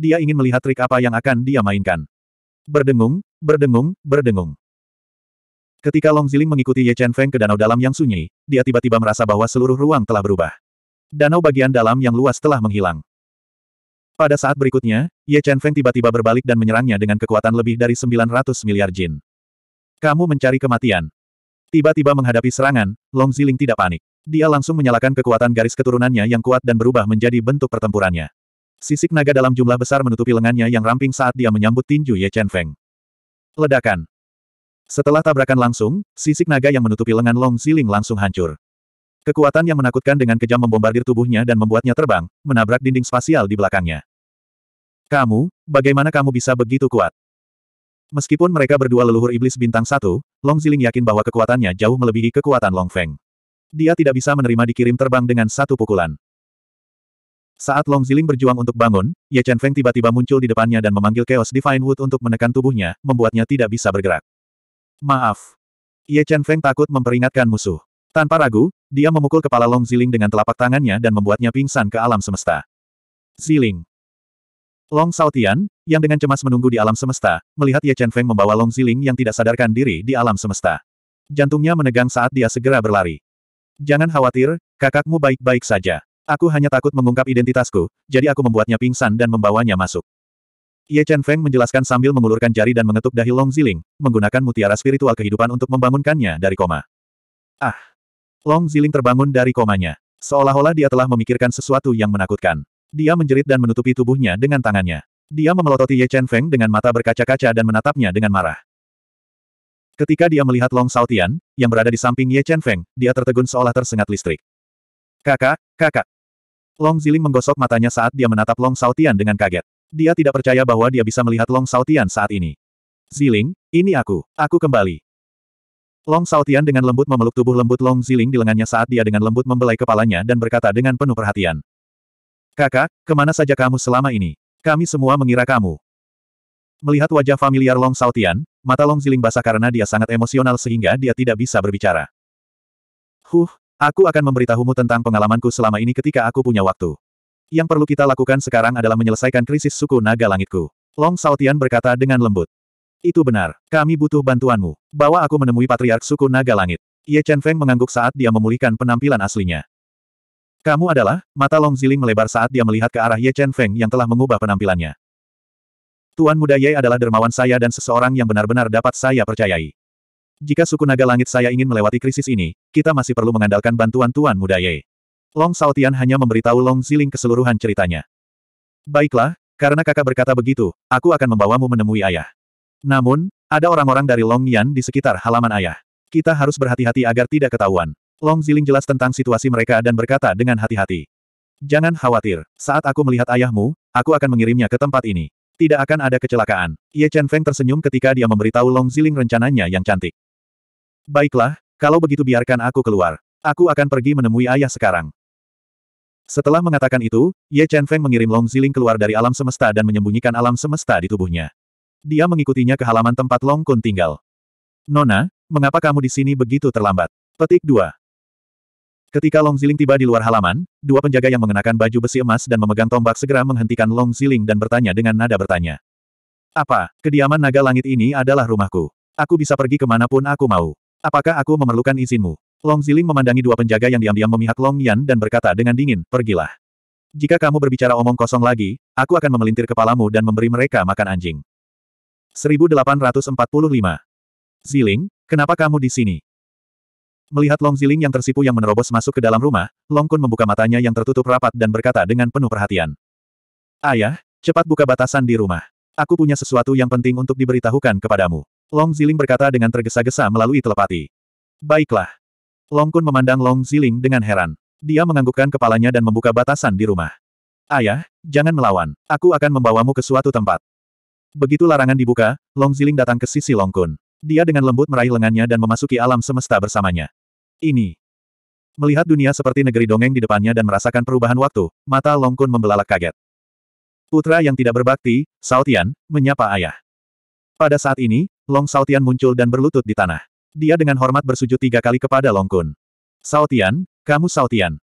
Dia ingin melihat trik apa yang akan dia mainkan. Berdengung, berdengung, berdengung. Ketika Long Ziling mengikuti Ye Chen Feng ke danau dalam yang sunyi, dia tiba-tiba merasa bahwa seluruh ruang telah berubah. Danau bagian dalam yang luas telah menghilang. Pada saat berikutnya, Ye Chen Feng tiba-tiba berbalik dan menyerangnya dengan kekuatan lebih dari 900 miliar jin. Kamu mencari kematian. Tiba-tiba menghadapi serangan, Long Ziling tidak panik. Dia langsung menyalakan kekuatan garis keturunannya yang kuat dan berubah menjadi bentuk pertempurannya. Sisik naga dalam jumlah besar menutupi lengannya yang ramping saat dia menyambut tinju Ye Chen Feng. Ledakan. Setelah tabrakan langsung, sisik naga yang menutupi lengan Long Ziling langsung hancur. Kekuatan yang menakutkan dengan kejam membombardir tubuhnya dan membuatnya terbang, menabrak dinding spasial di belakangnya. Kamu, bagaimana kamu bisa begitu kuat? Meskipun mereka berdua leluhur iblis bintang satu, Long Ziling yakin bahwa kekuatannya jauh melebihi kekuatan Long Feng. Dia tidak bisa menerima dikirim terbang dengan satu pukulan. Saat Long Ziling berjuang untuk bangun, Ye Chen Feng tiba-tiba muncul di depannya dan memanggil Chaos Divine Wood untuk menekan tubuhnya, membuatnya tidak bisa bergerak. Maaf. Ye Chen Feng takut memperingatkan musuh. Tanpa ragu, dia memukul kepala Long Ziling dengan telapak tangannya dan membuatnya pingsan ke alam semesta. Ziling. Long Saotian, yang dengan cemas menunggu di alam semesta, melihat Ye Chen Feng membawa Long Ziling yang tidak sadarkan diri di alam semesta. Jantungnya menegang saat dia segera berlari. Jangan khawatir, kakakmu baik-baik saja. Aku hanya takut mengungkap identitasku, jadi aku membuatnya pingsan dan membawanya masuk. Ye Chen Feng menjelaskan sambil mengulurkan jari dan mengetuk dahi Long Ziling, menggunakan mutiara spiritual kehidupan untuk membangunkannya dari koma. Ah! Long Ziling terbangun dari komanya. Seolah-olah dia telah memikirkan sesuatu yang menakutkan. Dia menjerit dan menutupi tubuhnya dengan tangannya. Dia memelototi Ye Chen Feng dengan mata berkaca-kaca dan menatapnya dengan marah. Ketika dia melihat Long Saotian, yang berada di samping Ye Chen Feng, dia tertegun seolah tersengat listrik. Kakak, kakak. Long Ziling menggosok matanya saat dia menatap Long Saotian dengan kaget. Dia tidak percaya bahwa dia bisa melihat Long Saotian saat ini. Ziling, ini aku, aku kembali. Long Saotian dengan lembut memeluk tubuh lembut Long Ziling di lengannya saat dia dengan lembut membelai kepalanya dan berkata dengan penuh perhatian. Kakak, kemana saja kamu selama ini? Kami semua mengira kamu. Melihat wajah familiar Long Saotian, mata Long Ziling basah karena dia sangat emosional sehingga dia tidak bisa berbicara. Huh, aku akan memberitahumu tentang pengalamanku selama ini ketika aku punya waktu. Yang perlu kita lakukan sekarang adalah menyelesaikan krisis suku naga langitku. Long Saotian berkata dengan lembut. Itu benar. Kami butuh bantuanmu. Bawa aku menemui Patriark Suku Naga Langit. Ye Chen Feng mengangguk saat dia memulihkan penampilan aslinya. Kamu adalah, mata Long Ziling melebar saat dia melihat ke arah Ye Chen Feng yang telah mengubah penampilannya. Tuan muda Ye adalah dermawan saya dan seseorang yang benar-benar dapat saya percayai. Jika suku naga langit saya ingin melewati krisis ini, kita masih perlu mengandalkan bantuan Tuan muda Ye. Long saotian hanya memberitahu Long Ziling keseluruhan ceritanya. Baiklah, karena kakak berkata begitu, aku akan membawamu menemui ayah. Namun, ada orang-orang dari Long Yan di sekitar halaman ayah. Kita harus berhati-hati agar tidak ketahuan. Long Ziling jelas tentang situasi mereka dan berkata dengan hati-hati. Jangan khawatir, saat aku melihat ayahmu, aku akan mengirimnya ke tempat ini. Tidak akan ada kecelakaan. Ye Chen Feng tersenyum ketika dia memberitahu Long Ziling rencananya yang cantik. Baiklah, kalau begitu biarkan aku keluar. Aku akan pergi menemui ayah sekarang. Setelah mengatakan itu, Ye Chen Feng mengirim Long Ziling keluar dari alam semesta dan menyembunyikan alam semesta di tubuhnya. Dia mengikutinya ke halaman tempat Long Kun tinggal. Nona, mengapa kamu di sini begitu terlambat? Petik 2. Ketika Long Ziling tiba di luar halaman, dua penjaga yang mengenakan baju besi emas dan memegang tombak segera menghentikan Long Ziling dan bertanya dengan nada bertanya. Apa, kediaman naga langit ini adalah rumahku. Aku bisa pergi kemanapun aku mau. Apakah aku memerlukan izinmu? Long Ziling memandangi dua penjaga yang diam-diam memihak Long Yan dan berkata dengan dingin, pergilah. Jika kamu berbicara omong kosong lagi, aku akan memelintir kepalamu dan memberi mereka makan anjing. 1845. Ziling, kenapa kamu di sini? Melihat Long Ziling yang tersipu yang menerobos masuk ke dalam rumah, Long Kun membuka matanya yang tertutup rapat dan berkata dengan penuh perhatian. Ayah, cepat buka batasan di rumah. Aku punya sesuatu yang penting untuk diberitahukan kepadamu. Long Ziling berkata dengan tergesa-gesa melalui telepati. Baiklah. Long Kun memandang Long Ziling dengan heran. Dia menganggukkan kepalanya dan membuka batasan di rumah. Ayah, jangan melawan. Aku akan membawamu ke suatu tempat. Begitu larangan dibuka, Long Ziling datang ke sisi Long Kun. Dia dengan lembut meraih lengannya dan memasuki alam semesta bersamanya. Ini. Melihat dunia seperti negeri dongeng di depannya dan merasakan perubahan waktu, mata Long Kun membelalak kaget. Putra yang tidak berbakti, Saotian, menyapa ayah. Pada saat ini, Long Saotian muncul dan berlutut di tanah. Dia dengan hormat bersujud tiga kali kepada Long Kun. Saotian, kamu Saotian.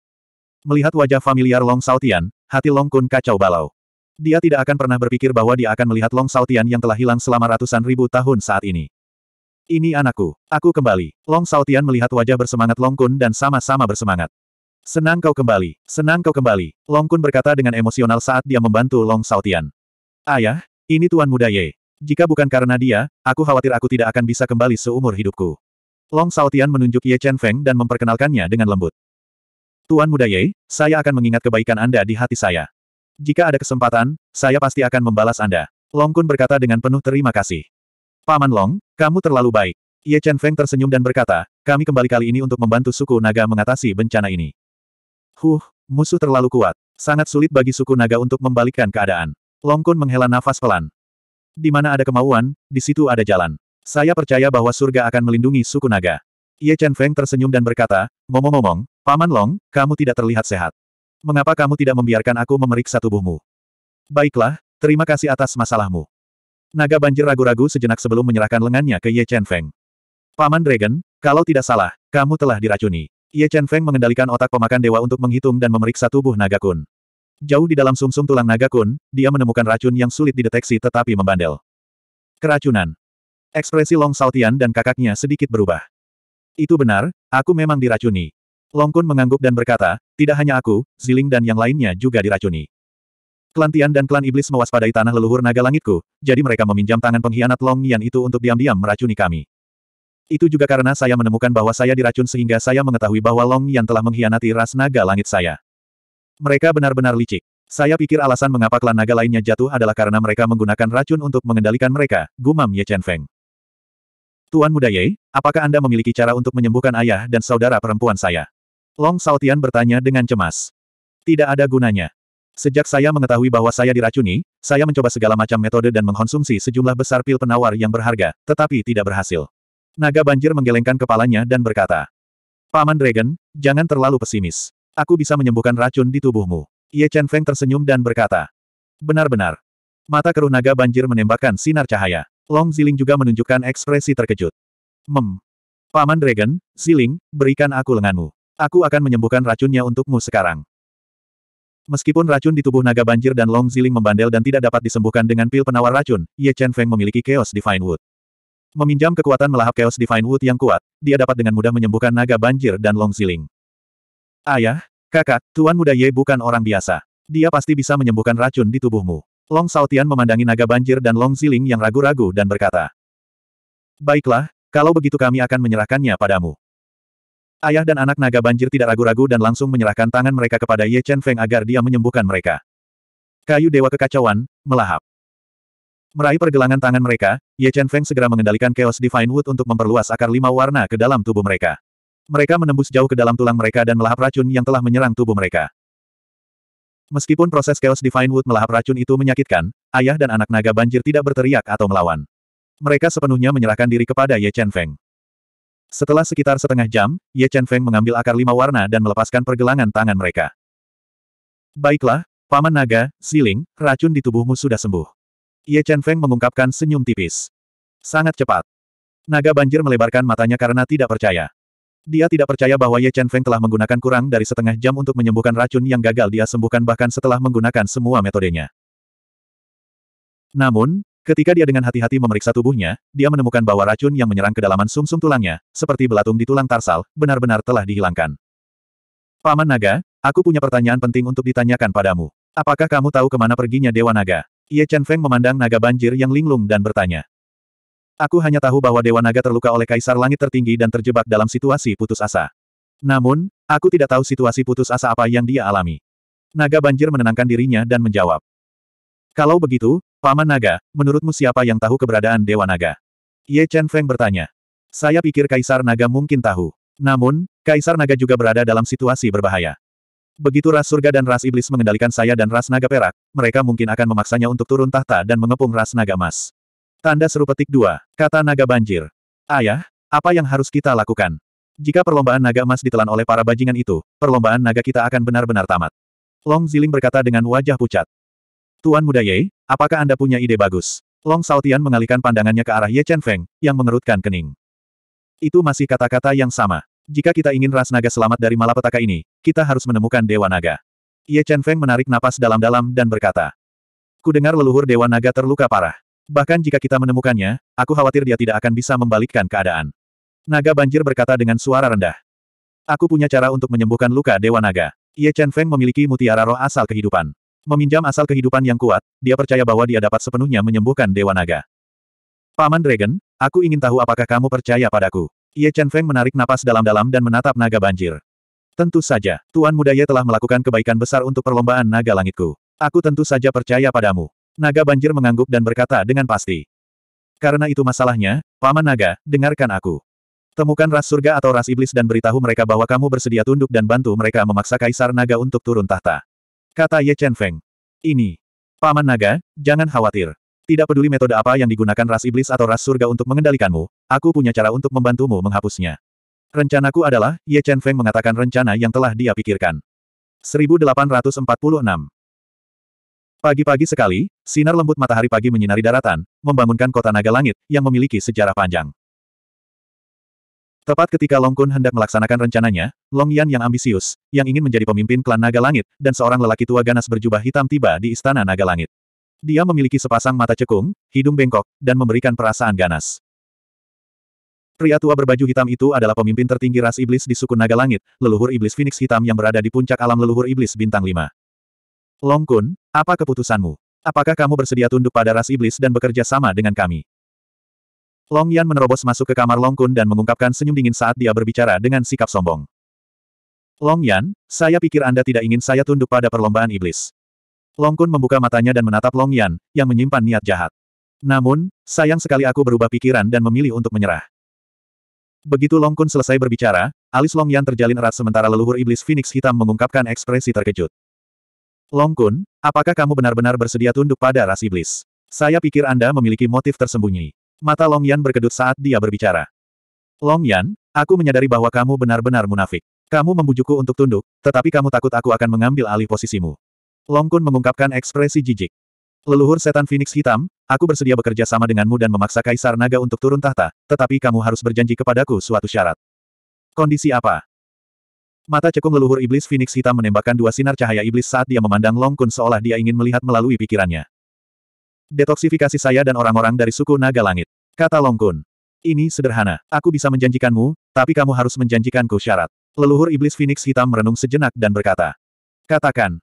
Melihat wajah familiar Long Saotian, hati Long Kun kacau balau. Dia tidak akan pernah berpikir bahwa dia akan melihat Long Saltian yang telah hilang selama ratusan ribu tahun saat ini. Ini anakku. Aku kembali. Long Saltian melihat wajah bersemangat Long Kun dan sama-sama bersemangat. Senang kau kembali. Senang kau kembali. Long Kun berkata dengan emosional saat dia membantu Long Saltian. Ayah, ini Tuan Muda Ye. Jika bukan karena dia, aku khawatir aku tidak akan bisa kembali seumur hidupku. Long Saltian menunjuk Ye Chen Feng dan memperkenalkannya dengan lembut. Tuan Muda Ye, saya akan mengingat kebaikan Anda di hati saya. Jika ada kesempatan, saya pasti akan membalas Anda. Long Kun berkata dengan penuh terima kasih. Paman Long, kamu terlalu baik. Ye Chen Feng tersenyum dan berkata, kami kembali kali ini untuk membantu suku naga mengatasi bencana ini. Huh, musuh terlalu kuat. Sangat sulit bagi suku naga untuk membalikkan keadaan. Long Kun menghela nafas pelan. Di mana ada kemauan, di situ ada jalan. Saya percaya bahwa surga akan melindungi suku naga. Ye Chen Feng tersenyum dan berkata, ngomong-ngomong, Paman Long, kamu tidak terlihat sehat. Mengapa kamu tidak membiarkan aku memeriksa tubuhmu? Baiklah, terima kasih atas masalahmu. Naga banjir ragu-ragu sejenak sebelum menyerahkan lengannya ke Ye Chen Feng. Paman Dragon, kalau tidak salah, kamu telah diracuni. Ye Chen Feng mengendalikan otak pemakan dewa untuk menghitung dan memeriksa tubuh naga kun. Jauh di dalam sumsum -sum tulang naga kun, dia menemukan racun yang sulit dideteksi tetapi membandel. Keracunan. Ekspresi Long Saltian dan kakaknya sedikit berubah. Itu benar, aku memang diracuni. Long Kun mengangguk dan berkata, tidak hanya aku, Ziling dan yang lainnya juga diracuni. Klan Tian dan klan Iblis mewaspadai tanah leluhur naga langitku, jadi mereka meminjam tangan pengkhianat Long Yan itu untuk diam-diam meracuni kami. Itu juga karena saya menemukan bahwa saya diracun sehingga saya mengetahui bahwa Long Yan telah mengkhianati ras naga langit saya. Mereka benar-benar licik. Saya pikir alasan mengapa klan naga lainnya jatuh adalah karena mereka menggunakan racun untuk mengendalikan mereka, gumam Ye Chen Feng. Tuan Muda Ye, apakah Anda memiliki cara untuk menyembuhkan ayah dan saudara perempuan saya? Long Saotian bertanya dengan cemas. Tidak ada gunanya. Sejak saya mengetahui bahwa saya diracuni, saya mencoba segala macam metode dan mengkonsumsi sejumlah besar pil penawar yang berharga, tetapi tidak berhasil. Naga banjir menggelengkan kepalanya dan berkata, Paman Dragon, jangan terlalu pesimis. Aku bisa menyembuhkan racun di tubuhmu. Ye Chen Feng tersenyum dan berkata, Benar-benar. Mata keruh naga banjir menembakkan sinar cahaya. Long Ziling juga menunjukkan ekspresi terkejut. Mem. Paman Dragon, Ziling, berikan aku lenganmu. Aku akan menyembuhkan racunnya untukmu sekarang. Meskipun racun di tubuh naga banjir dan Long Ziling membandel dan tidak dapat disembuhkan dengan pil penawar racun, Ye Chen Feng memiliki Chaos Divine Wood. Meminjam kekuatan melahap Chaos Divine Wood yang kuat, dia dapat dengan mudah menyembuhkan naga banjir dan Long Ziling. Ayah, kakak, tuan muda Ye bukan orang biasa. Dia pasti bisa menyembuhkan racun di tubuhmu. Long Saotian memandangi naga banjir dan Long Ziling yang ragu-ragu dan berkata, Baiklah, kalau begitu kami akan menyerahkannya padamu. Ayah dan anak naga banjir tidak ragu-ragu dan langsung menyerahkan tangan mereka kepada Ye Chen Feng agar dia menyembuhkan mereka. Kayu Dewa Kekacauan, melahap. Meraih pergelangan tangan mereka, Ye Chen Feng segera mengendalikan Chaos Divine Wood untuk memperluas akar lima warna ke dalam tubuh mereka. Mereka menembus jauh ke dalam tulang mereka dan melahap racun yang telah menyerang tubuh mereka. Meskipun proses Chaos Divine Wood melahap racun itu menyakitkan, ayah dan anak naga banjir tidak berteriak atau melawan. Mereka sepenuhnya menyerahkan diri kepada Ye Chen Feng. Setelah sekitar setengah jam, Ye Chen Feng mengambil akar lima warna dan melepaskan pergelangan tangan mereka. Baiklah, Paman Naga, Siling, racun di tubuhmu sudah sembuh. Ye Chen Feng mengungkapkan senyum tipis. Sangat cepat. Naga banjir melebarkan matanya karena tidak percaya. Dia tidak percaya bahwa Ye Chen Feng telah menggunakan kurang dari setengah jam untuk menyembuhkan racun yang gagal dia sembuhkan bahkan setelah menggunakan semua metodenya. Namun, Ketika dia dengan hati-hati memeriksa tubuhnya, dia menemukan bahwa racun yang menyerang kedalaman sumsum -sum tulangnya, seperti belatung di tulang tarsal, benar-benar telah dihilangkan. Paman Naga, aku punya pertanyaan penting untuk ditanyakan padamu. Apakah kamu tahu kemana perginya Dewa Naga? Ye Chen Feng memandang naga banjir yang linglung dan bertanya. Aku hanya tahu bahwa Dewa Naga terluka oleh Kaisar Langit tertinggi dan terjebak dalam situasi putus asa. Namun, aku tidak tahu situasi putus asa apa yang dia alami. Naga banjir menenangkan dirinya dan menjawab. Kalau begitu, Paman Naga, menurutmu siapa yang tahu keberadaan Dewa Naga? Ye Chen Feng bertanya. Saya pikir Kaisar Naga mungkin tahu. Namun, Kaisar Naga juga berada dalam situasi berbahaya. Begitu ras surga dan ras iblis mengendalikan saya dan ras naga perak, mereka mungkin akan memaksanya untuk turun tahta dan mengepung ras naga emas. Tanda seru petik dua, kata naga banjir. Ayah, apa yang harus kita lakukan? Jika perlombaan naga emas ditelan oleh para bajingan itu, perlombaan naga kita akan benar-benar tamat. Long Ziling berkata dengan wajah pucat. Tuan Muda Ye, apakah Anda punya ide bagus? Long Saotian mengalihkan pandangannya ke arah Ye Chen Feng, yang mengerutkan kening. Itu masih kata-kata yang sama. Jika kita ingin ras naga selamat dari malapetaka ini, kita harus menemukan Dewa Naga. Ye Chen Feng menarik napas dalam-dalam dan berkata. Kudengar leluhur Dewa Naga terluka parah. Bahkan jika kita menemukannya, aku khawatir dia tidak akan bisa membalikkan keadaan. Naga banjir berkata dengan suara rendah. Aku punya cara untuk menyembuhkan luka Dewa Naga. Ye Chen Feng memiliki mutiara roh asal kehidupan. Meminjam asal kehidupan yang kuat, dia percaya bahwa dia dapat sepenuhnya menyembuhkan Dewa Naga. Paman Dragon, aku ingin tahu apakah kamu percaya padaku. Ye Chen Feng menarik napas dalam-dalam dan menatap naga banjir. Tentu saja, Tuan Muda Ye telah melakukan kebaikan besar untuk perlombaan naga langitku. Aku tentu saja percaya padamu. Naga banjir mengangguk dan berkata dengan pasti. Karena itu masalahnya, Paman Naga, dengarkan aku. Temukan ras surga atau ras iblis dan beritahu mereka bahwa kamu bersedia tunduk dan bantu mereka memaksa Kaisar Naga untuk turun tahta. Kata Ye Chen Feng. Ini. Paman naga, jangan khawatir. Tidak peduli metode apa yang digunakan ras iblis atau ras surga untuk mengendalikanmu, aku punya cara untuk membantumu menghapusnya. Rencanaku adalah, Ye Chen Feng mengatakan rencana yang telah dia pikirkan. 1846 Pagi-pagi sekali, sinar lembut matahari pagi menyinari daratan, membangunkan kota naga langit, yang memiliki sejarah panjang. Tepat ketika Long Kun hendak melaksanakan rencananya, Long Yan yang ambisius, yang ingin menjadi pemimpin klan Naga Langit, dan seorang lelaki tua ganas berjubah hitam tiba di istana Naga Langit. Dia memiliki sepasang mata cekung, hidung bengkok, dan memberikan perasaan ganas. Pria tua berbaju hitam itu adalah pemimpin tertinggi ras iblis di suku Naga Langit, leluhur iblis Phoenix hitam yang berada di puncak alam leluhur iblis bintang 5. Long Kun, apa keputusanmu? Apakah kamu bersedia tunduk pada ras iblis dan bekerja sama dengan kami? Long Yan menerobos masuk ke kamar Long Kun dan mengungkapkan senyum dingin saat dia berbicara dengan sikap sombong. Long Yan, saya pikir Anda tidak ingin saya tunduk pada perlombaan iblis. Long Kun membuka matanya dan menatap Long Yan, yang menyimpan niat jahat. Namun, sayang sekali aku berubah pikiran dan memilih untuk menyerah. Begitu Long Kun selesai berbicara, alis Long Yan terjalin erat sementara leluhur iblis Phoenix hitam mengungkapkan ekspresi terkejut. Long Kun, apakah kamu benar-benar bersedia tunduk pada ras iblis? Saya pikir Anda memiliki motif tersembunyi. Mata Long Yan berkedut saat dia berbicara. Long Yan, aku menyadari bahwa kamu benar-benar munafik. Kamu membujukku untuk tunduk, tetapi kamu takut aku akan mengambil alih posisimu. Long Kun mengungkapkan ekspresi jijik. Leluhur setan Phoenix hitam, aku bersedia bekerja sama denganmu dan memaksa Kaisar Naga untuk turun tahta, tetapi kamu harus berjanji kepadaku suatu syarat. Kondisi apa? Mata cekung leluhur iblis Phoenix hitam menembakkan dua sinar cahaya iblis saat dia memandang Long Kun seolah dia ingin melihat melalui pikirannya. Detoksifikasi saya dan orang-orang dari suku Naga Langit. Kata Long Kun. Ini sederhana. Aku bisa menjanjikanmu, tapi kamu harus menjanjikanku syarat. Leluhur iblis Phoenix hitam merenung sejenak dan berkata. Katakan.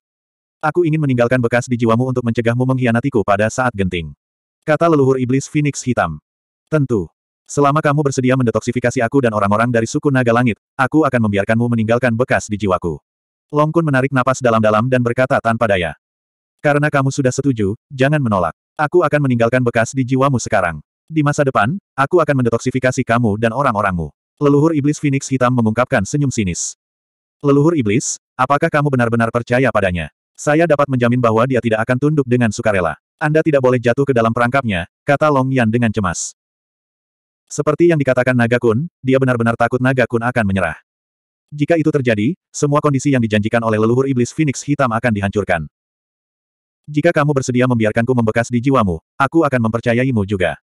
Aku ingin meninggalkan bekas di jiwamu untuk mencegahmu mengkhianatiku pada saat genting. Kata leluhur iblis Phoenix hitam. Tentu. Selama kamu bersedia mendetoksifikasi aku dan orang-orang dari suku Naga Langit, aku akan membiarkanmu meninggalkan bekas di jiwaku. Long Kun menarik napas dalam-dalam dan berkata tanpa daya. Karena kamu sudah setuju, jangan menolak. Aku akan meninggalkan bekas di jiwamu sekarang. Di masa depan, aku akan mendetoksifikasi kamu dan orang-orangmu. Leluhur Iblis Phoenix Hitam mengungkapkan senyum sinis. Leluhur Iblis, apakah kamu benar-benar percaya padanya? Saya dapat menjamin bahwa dia tidak akan tunduk dengan sukarela. Anda tidak boleh jatuh ke dalam perangkapnya, kata Long Yan dengan cemas. Seperti yang dikatakan Naga Kun, dia benar-benar takut Naga Kun akan menyerah. Jika itu terjadi, semua kondisi yang dijanjikan oleh leluhur iblis Phoenix hitam akan dihancurkan. Jika kamu bersedia membiarkanku membekas di jiwamu, aku akan mempercayaimu juga.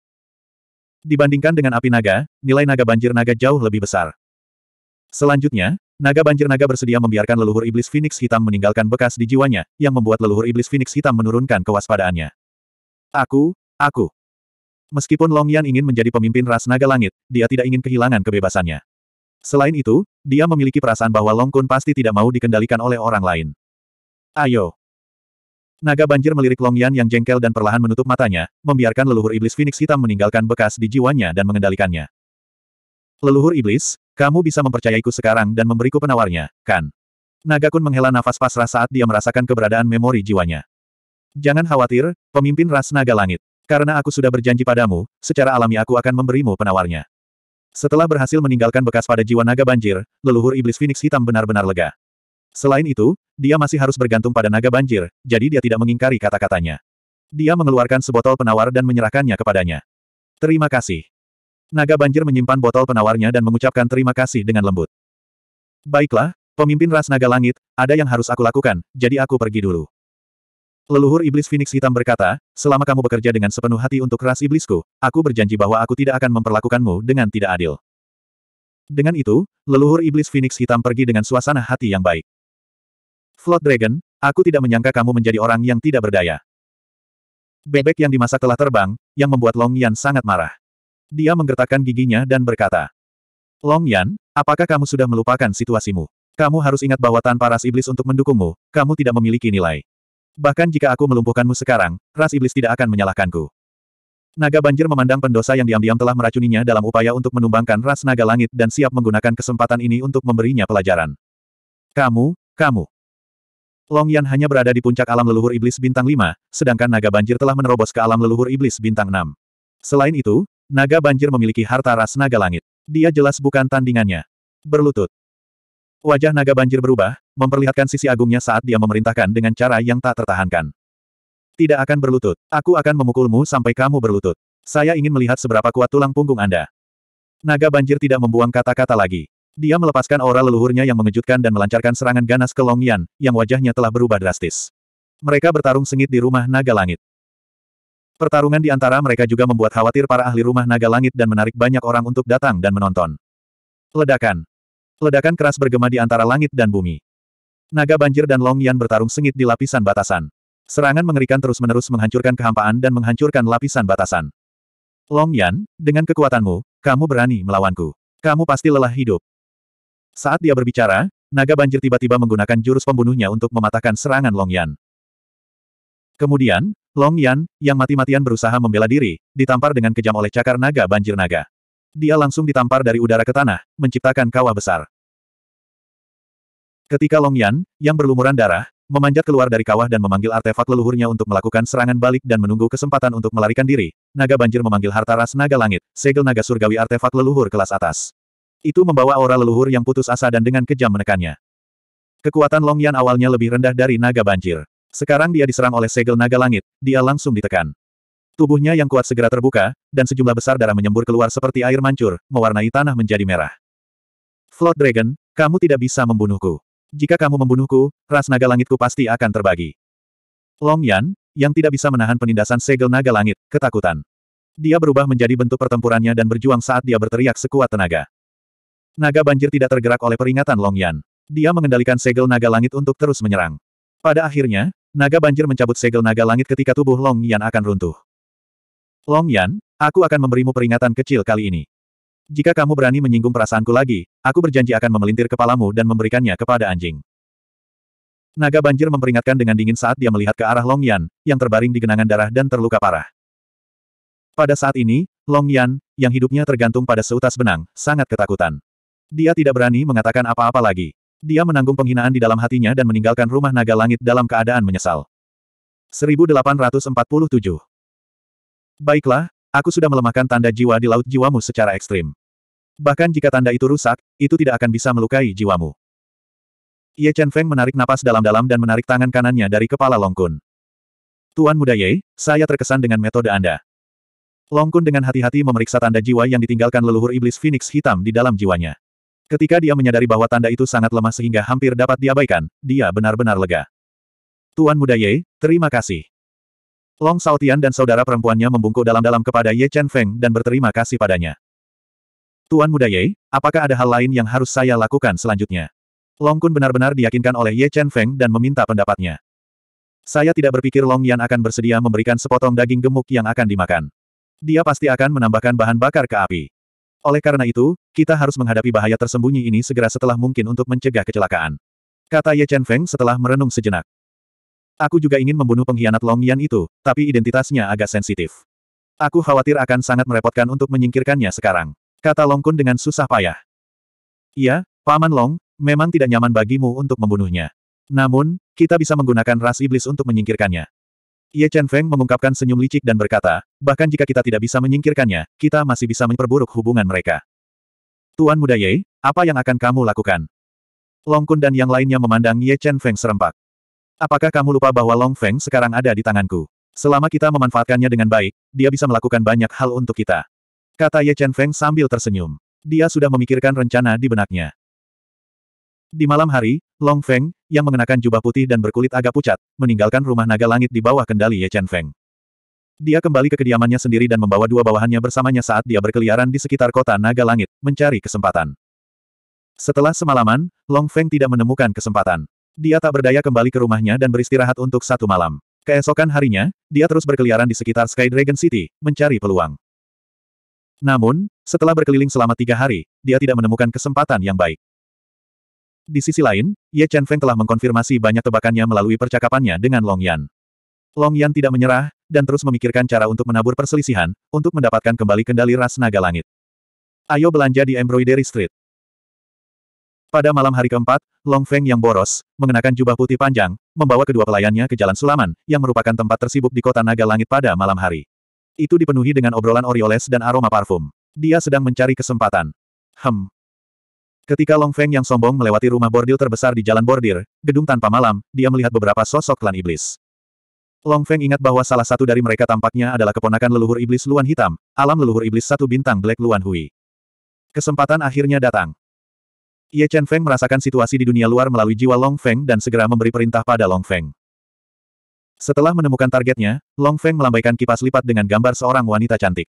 Dibandingkan dengan api naga, nilai naga banjir naga jauh lebih besar. Selanjutnya, naga banjir naga bersedia membiarkan leluhur iblis Phoenix hitam meninggalkan bekas di jiwanya, yang membuat leluhur iblis Phoenix hitam menurunkan kewaspadaannya. Aku, aku. Meskipun Long Yan ingin menjadi pemimpin ras naga langit, dia tidak ingin kehilangan kebebasannya. Selain itu, dia memiliki perasaan bahwa Long Kun pasti tidak mau dikendalikan oleh orang lain. Ayo, Naga banjir melirik Long Yan yang jengkel dan perlahan menutup matanya, membiarkan leluhur iblis Phoenix hitam meninggalkan bekas di jiwanya dan mengendalikannya. Leluhur iblis, kamu bisa mempercayaiku sekarang dan memberiku penawarnya, kan? Naga Kun menghela nafas pasrah saat dia merasakan keberadaan memori jiwanya. Jangan khawatir, pemimpin ras naga langit. Karena aku sudah berjanji padamu, secara alami aku akan memberimu penawarnya. Setelah berhasil meninggalkan bekas pada jiwa naga banjir, leluhur iblis Phoenix hitam benar-benar lega. Selain itu, dia masih harus bergantung pada naga banjir, jadi dia tidak mengingkari kata-katanya. Dia mengeluarkan sebotol penawar dan menyerahkannya kepadanya. Terima kasih. Naga banjir menyimpan botol penawarnya dan mengucapkan terima kasih dengan lembut. Baiklah, pemimpin ras naga langit, ada yang harus aku lakukan, jadi aku pergi dulu. Leluhur iblis Phoenix hitam berkata, selama kamu bekerja dengan sepenuh hati untuk ras iblisku, aku berjanji bahwa aku tidak akan memperlakukanmu dengan tidak adil. Dengan itu, leluhur iblis Phoenix hitam pergi dengan suasana hati yang baik. Flood Dragon, aku tidak menyangka kamu menjadi orang yang tidak berdaya. Bebek yang dimasak telah terbang, yang membuat Long Yan sangat marah. Dia menggertakkan giginya dan berkata, Long Yan, apakah kamu sudah melupakan situasimu? Kamu harus ingat bahwa tanpa ras iblis untuk mendukungmu, kamu tidak memiliki nilai. Bahkan jika aku melumpuhkanmu sekarang, ras iblis tidak akan menyalahkanku. Naga banjir memandang pendosa yang diam-diam telah meracuninya dalam upaya untuk menumbangkan ras naga langit dan siap menggunakan kesempatan ini untuk memberinya pelajaran. Kamu, kamu. Long Yan hanya berada di puncak alam leluhur iblis bintang 5, sedangkan naga banjir telah menerobos ke alam leluhur iblis bintang 6. Selain itu, naga banjir memiliki harta ras naga langit. Dia jelas bukan tandingannya. Berlutut. Wajah naga banjir berubah, memperlihatkan sisi agungnya saat dia memerintahkan dengan cara yang tak tertahankan. Tidak akan berlutut. Aku akan memukulmu sampai kamu berlutut. Saya ingin melihat seberapa kuat tulang punggung Anda. Naga banjir tidak membuang kata-kata lagi. Dia melepaskan aura leluhurnya yang mengejutkan dan melancarkan serangan ganas ke Long Yan, yang wajahnya telah berubah drastis. Mereka bertarung sengit di rumah naga langit. Pertarungan di antara mereka juga membuat khawatir para ahli rumah naga langit dan menarik banyak orang untuk datang dan menonton. Ledakan. Ledakan keras bergema di antara langit dan bumi. Naga banjir dan Long Yan bertarung sengit di lapisan batasan. Serangan mengerikan terus-menerus menghancurkan kehampaan dan menghancurkan lapisan batasan. Long Yan, dengan kekuatanmu, kamu berani melawanku. Kamu pasti lelah hidup. Saat dia berbicara, naga banjir tiba-tiba menggunakan jurus pembunuhnya untuk mematahkan serangan Long Yan. Kemudian, Long Yan, yang mati-matian berusaha membela diri, ditampar dengan kejam oleh cakar naga banjir naga. Dia langsung ditampar dari udara ke tanah, menciptakan kawah besar. Ketika Long Yan, yang berlumuran darah, memanjat keluar dari kawah dan memanggil artefak leluhurnya untuk melakukan serangan balik dan menunggu kesempatan untuk melarikan diri, naga banjir memanggil harta ras naga langit, segel naga surgawi artefak leluhur kelas atas. Itu membawa aura leluhur yang putus asa dan dengan kejam menekannya. Kekuatan Long Yan awalnya lebih rendah dari naga banjir. Sekarang dia diserang oleh segel naga langit, dia langsung ditekan. Tubuhnya yang kuat segera terbuka, dan sejumlah besar darah menyembur keluar seperti air mancur, mewarnai tanah menjadi merah. Flood Dragon, kamu tidak bisa membunuhku. Jika kamu membunuhku, ras naga langitku pasti akan terbagi. Long Yan, yang tidak bisa menahan penindasan segel naga langit, ketakutan. Dia berubah menjadi bentuk pertempurannya dan berjuang saat dia berteriak sekuat tenaga. Naga banjir tidak tergerak oleh peringatan Long Yan. Dia mengendalikan segel naga langit untuk terus menyerang. Pada akhirnya, naga banjir mencabut segel naga langit ketika tubuh Long Yan akan runtuh. Long Yan, aku akan memberimu peringatan kecil kali ini. Jika kamu berani menyinggung perasaanku lagi, aku berjanji akan memelintir kepalamu dan memberikannya kepada anjing. Naga banjir memperingatkan dengan dingin saat dia melihat ke arah Long Yan, yang terbaring di genangan darah dan terluka parah. Pada saat ini, Long Yan, yang hidupnya tergantung pada seutas benang, sangat ketakutan. Dia tidak berani mengatakan apa-apa lagi. Dia menanggung penghinaan di dalam hatinya dan meninggalkan rumah naga langit dalam keadaan menyesal. 1847 Baiklah, aku sudah melemahkan tanda jiwa di laut jiwamu secara ekstrim. Bahkan jika tanda itu rusak, itu tidak akan bisa melukai jiwamu. Ye Chen Feng menarik napas dalam-dalam dan menarik tangan kanannya dari kepala Long Kun. Tuan Muda Ye, saya terkesan dengan metode Anda. Long Kun dengan hati-hati memeriksa tanda jiwa yang ditinggalkan leluhur iblis Phoenix hitam di dalam jiwanya. Ketika dia menyadari bahwa tanda itu sangat lemah sehingga hampir dapat diabaikan, dia benar-benar lega. Tuan Muda Ye, terima kasih. Long Saotian dan saudara perempuannya membungkuk dalam-dalam kepada Ye Chen Feng dan berterima kasih padanya. Tuan Muda Ye, apakah ada hal lain yang harus saya lakukan selanjutnya? Long Kun benar-benar diyakinkan oleh Ye Chen Feng dan meminta pendapatnya. Saya tidak berpikir Long Yan akan bersedia memberikan sepotong daging gemuk yang akan dimakan. Dia pasti akan menambahkan bahan bakar ke api. Oleh karena itu, kita harus menghadapi bahaya tersembunyi ini segera setelah mungkin untuk mencegah kecelakaan. Kata Ye Chen Feng setelah merenung sejenak. Aku juga ingin membunuh pengkhianat Long Yan itu, tapi identitasnya agak sensitif. Aku khawatir akan sangat merepotkan untuk menyingkirkannya sekarang. Kata Long Kun dengan susah payah. Iya, Paman Long, memang tidak nyaman bagimu untuk membunuhnya. Namun, kita bisa menggunakan ras iblis untuk menyingkirkannya. Ye Chen Feng mengungkapkan senyum licik dan berkata, bahkan jika kita tidak bisa menyingkirkannya, kita masih bisa memperburuk hubungan mereka. Tuan muda Ye, apa yang akan kamu lakukan? Long Kun dan yang lainnya memandang Ye Chen Feng serempak. Apakah kamu lupa bahwa Long Feng sekarang ada di tanganku? Selama kita memanfaatkannya dengan baik, dia bisa melakukan banyak hal untuk kita. Kata Ye Chen Feng sambil tersenyum. Dia sudah memikirkan rencana di benaknya. Di malam hari, Long Feng, yang mengenakan jubah putih dan berkulit agak pucat, meninggalkan rumah naga langit di bawah kendali Ye Chen Feng. Dia kembali ke kediamannya sendiri dan membawa dua bawahannya bersamanya saat dia berkeliaran di sekitar kota naga langit, mencari kesempatan. Setelah semalaman, Long Feng tidak menemukan kesempatan. Dia tak berdaya kembali ke rumahnya dan beristirahat untuk satu malam. Keesokan harinya, dia terus berkeliaran di sekitar Sky Dragon City, mencari peluang. Namun, setelah berkeliling selama tiga hari, dia tidak menemukan kesempatan yang baik. Di sisi lain, Ye Chen Feng telah mengkonfirmasi banyak tebakannya melalui percakapannya dengan Long Yan. Long Yan tidak menyerah, dan terus memikirkan cara untuk menabur perselisihan, untuk mendapatkan kembali kendali ras naga langit. Ayo belanja di Embroidery Street. Pada malam hari keempat, Long Feng yang boros, mengenakan jubah putih panjang, membawa kedua pelayannya ke Jalan Sulaman, yang merupakan tempat tersibuk di kota naga langit pada malam hari. Itu dipenuhi dengan obrolan orioles dan aroma parfum. Dia sedang mencari kesempatan. Hem, Ketika Long Feng yang sombong melewati rumah bordil terbesar di jalan bordir, gedung tanpa malam, dia melihat beberapa sosok klan iblis. Long Feng ingat bahwa salah satu dari mereka tampaknya adalah keponakan leluhur iblis Luan Hitam, alam leluhur iblis satu bintang Black Luan Hui. Kesempatan akhirnya datang. Ye Chen Feng merasakan situasi di dunia luar melalui jiwa Long Feng dan segera memberi perintah pada Long Feng. Setelah menemukan targetnya, Long Feng melambaikan kipas lipat dengan gambar seorang wanita cantik.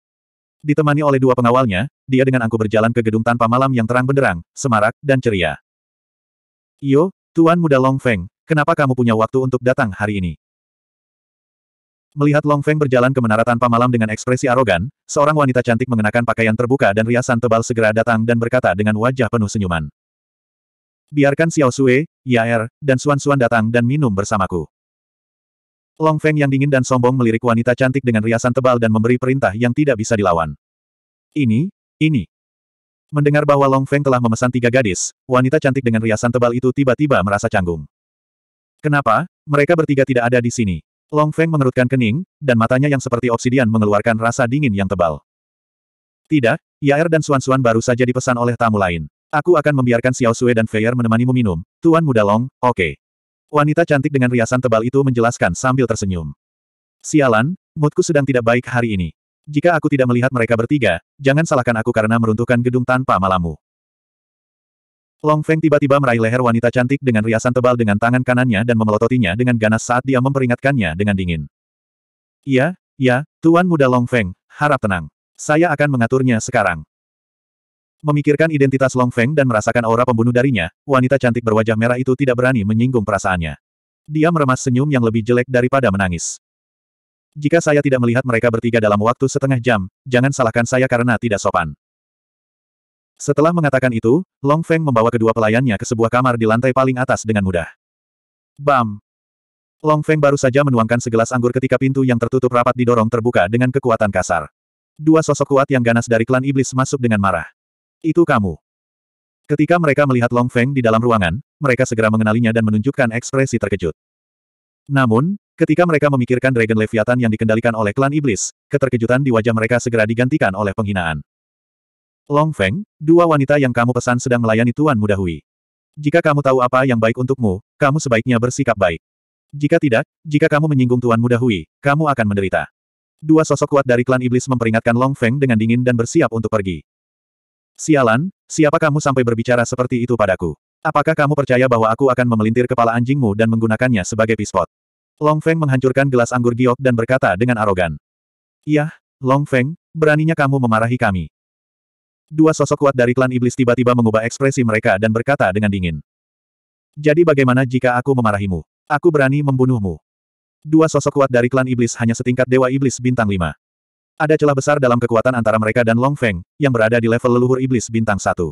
Ditemani oleh dua pengawalnya, dia dengan angku berjalan ke gedung tanpa malam yang terang benderang, semarak, dan ceria. Yo, Tuan Muda Long Feng, kenapa kamu punya waktu untuk datang hari ini? Melihat Long Feng berjalan ke menara tanpa malam dengan ekspresi arogan, seorang wanita cantik mengenakan pakaian terbuka dan riasan tebal segera datang dan berkata dengan wajah penuh senyuman. Biarkan Xiao Sue, Yaer, dan Suan Suan datang dan minum bersamaku. Long Feng yang dingin dan sombong melirik wanita cantik dengan riasan tebal dan memberi perintah yang tidak bisa dilawan. Ini, ini. Mendengar bahwa Long Feng telah memesan tiga gadis, wanita cantik dengan riasan tebal itu tiba-tiba merasa canggung. Kenapa, mereka bertiga tidak ada di sini? Long Feng mengerutkan kening, dan matanya yang seperti obsidian mengeluarkan rasa dingin yang tebal. Tidak, Yair dan Suan Suan baru saja dipesan oleh tamu lain. Aku akan membiarkan Xiao Sui dan Feier menemanimu minum, Tuan Muda Long, oke. Okay. Wanita cantik dengan riasan tebal itu menjelaskan sambil tersenyum. Sialan, moodku sedang tidak baik hari ini. Jika aku tidak melihat mereka bertiga, jangan salahkan aku karena meruntuhkan gedung tanpa malamu. Long Feng tiba-tiba meraih leher wanita cantik dengan riasan tebal dengan tangan kanannya dan memelototinya dengan ganas saat dia memperingatkannya dengan dingin. Iya, ya, Tuan Muda Long Feng, harap tenang. Saya akan mengaturnya sekarang. Memikirkan identitas Long Feng dan merasakan aura pembunuh darinya, wanita cantik berwajah merah itu tidak berani menyinggung perasaannya. Dia meremas senyum yang lebih jelek daripada menangis. Jika saya tidak melihat mereka bertiga dalam waktu setengah jam, jangan salahkan saya karena tidak sopan. Setelah mengatakan itu, Long Feng membawa kedua pelayannya ke sebuah kamar di lantai paling atas dengan mudah. Bam! Long Feng baru saja menuangkan segelas anggur ketika pintu yang tertutup rapat didorong terbuka dengan kekuatan kasar. Dua sosok kuat yang ganas dari klan iblis masuk dengan marah. Itu kamu. Ketika mereka melihat Long Feng di dalam ruangan, mereka segera mengenalinya dan menunjukkan ekspresi terkejut. Namun, ketika mereka memikirkan Dragon Leviathan yang dikendalikan oleh klan iblis, keterkejutan di wajah mereka segera digantikan oleh penghinaan. Long Feng, dua wanita yang kamu pesan sedang melayani Tuan Mudahui. Jika kamu tahu apa yang baik untukmu, kamu sebaiknya bersikap baik. Jika tidak, jika kamu menyinggung Tuan Mudahui, kamu akan menderita. Dua sosok kuat dari klan iblis memperingatkan Long Feng dengan dingin dan bersiap untuk pergi. Sialan, siapa kamu sampai berbicara seperti itu padaku? Apakah kamu percaya bahwa aku akan memelintir kepala anjingmu dan menggunakannya sebagai pispot? Long Feng menghancurkan gelas anggur giok dan berkata dengan arogan. Yah, Long Feng, beraninya kamu memarahi kami. Dua sosok kuat dari klan iblis tiba-tiba mengubah ekspresi mereka dan berkata dengan dingin. Jadi bagaimana jika aku memarahimu? Aku berani membunuhmu. Dua sosok kuat dari klan iblis hanya setingkat dewa iblis bintang lima. Ada celah besar dalam kekuatan antara mereka dan Long Feng, yang berada di level leluhur iblis bintang satu.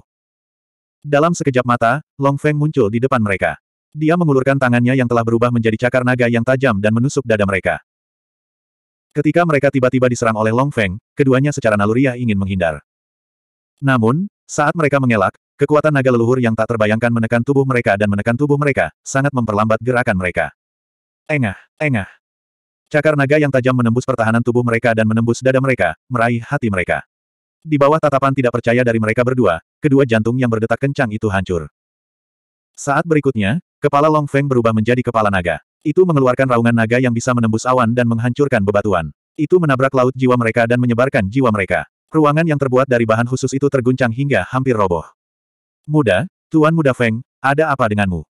Dalam sekejap mata, Long Feng muncul di depan mereka. Dia mengulurkan tangannya yang telah berubah menjadi cakar naga yang tajam dan menusuk dada mereka. Ketika mereka tiba-tiba diserang oleh Long Feng, keduanya secara naluriah ingin menghindar. Namun, saat mereka mengelak, kekuatan naga leluhur yang tak terbayangkan menekan tubuh mereka dan menekan tubuh mereka, sangat memperlambat gerakan mereka. Engah, engah. Cakar naga yang tajam menembus pertahanan tubuh mereka dan menembus dada mereka, meraih hati mereka. Di bawah tatapan tidak percaya dari mereka berdua, kedua jantung yang berdetak kencang itu hancur. Saat berikutnya, kepala Long Feng berubah menjadi kepala naga. Itu mengeluarkan raungan naga yang bisa menembus awan dan menghancurkan bebatuan. Itu menabrak laut jiwa mereka dan menyebarkan jiwa mereka. Ruangan yang terbuat dari bahan khusus itu terguncang hingga hampir roboh. Muda, Tuan Muda Feng, ada apa denganmu?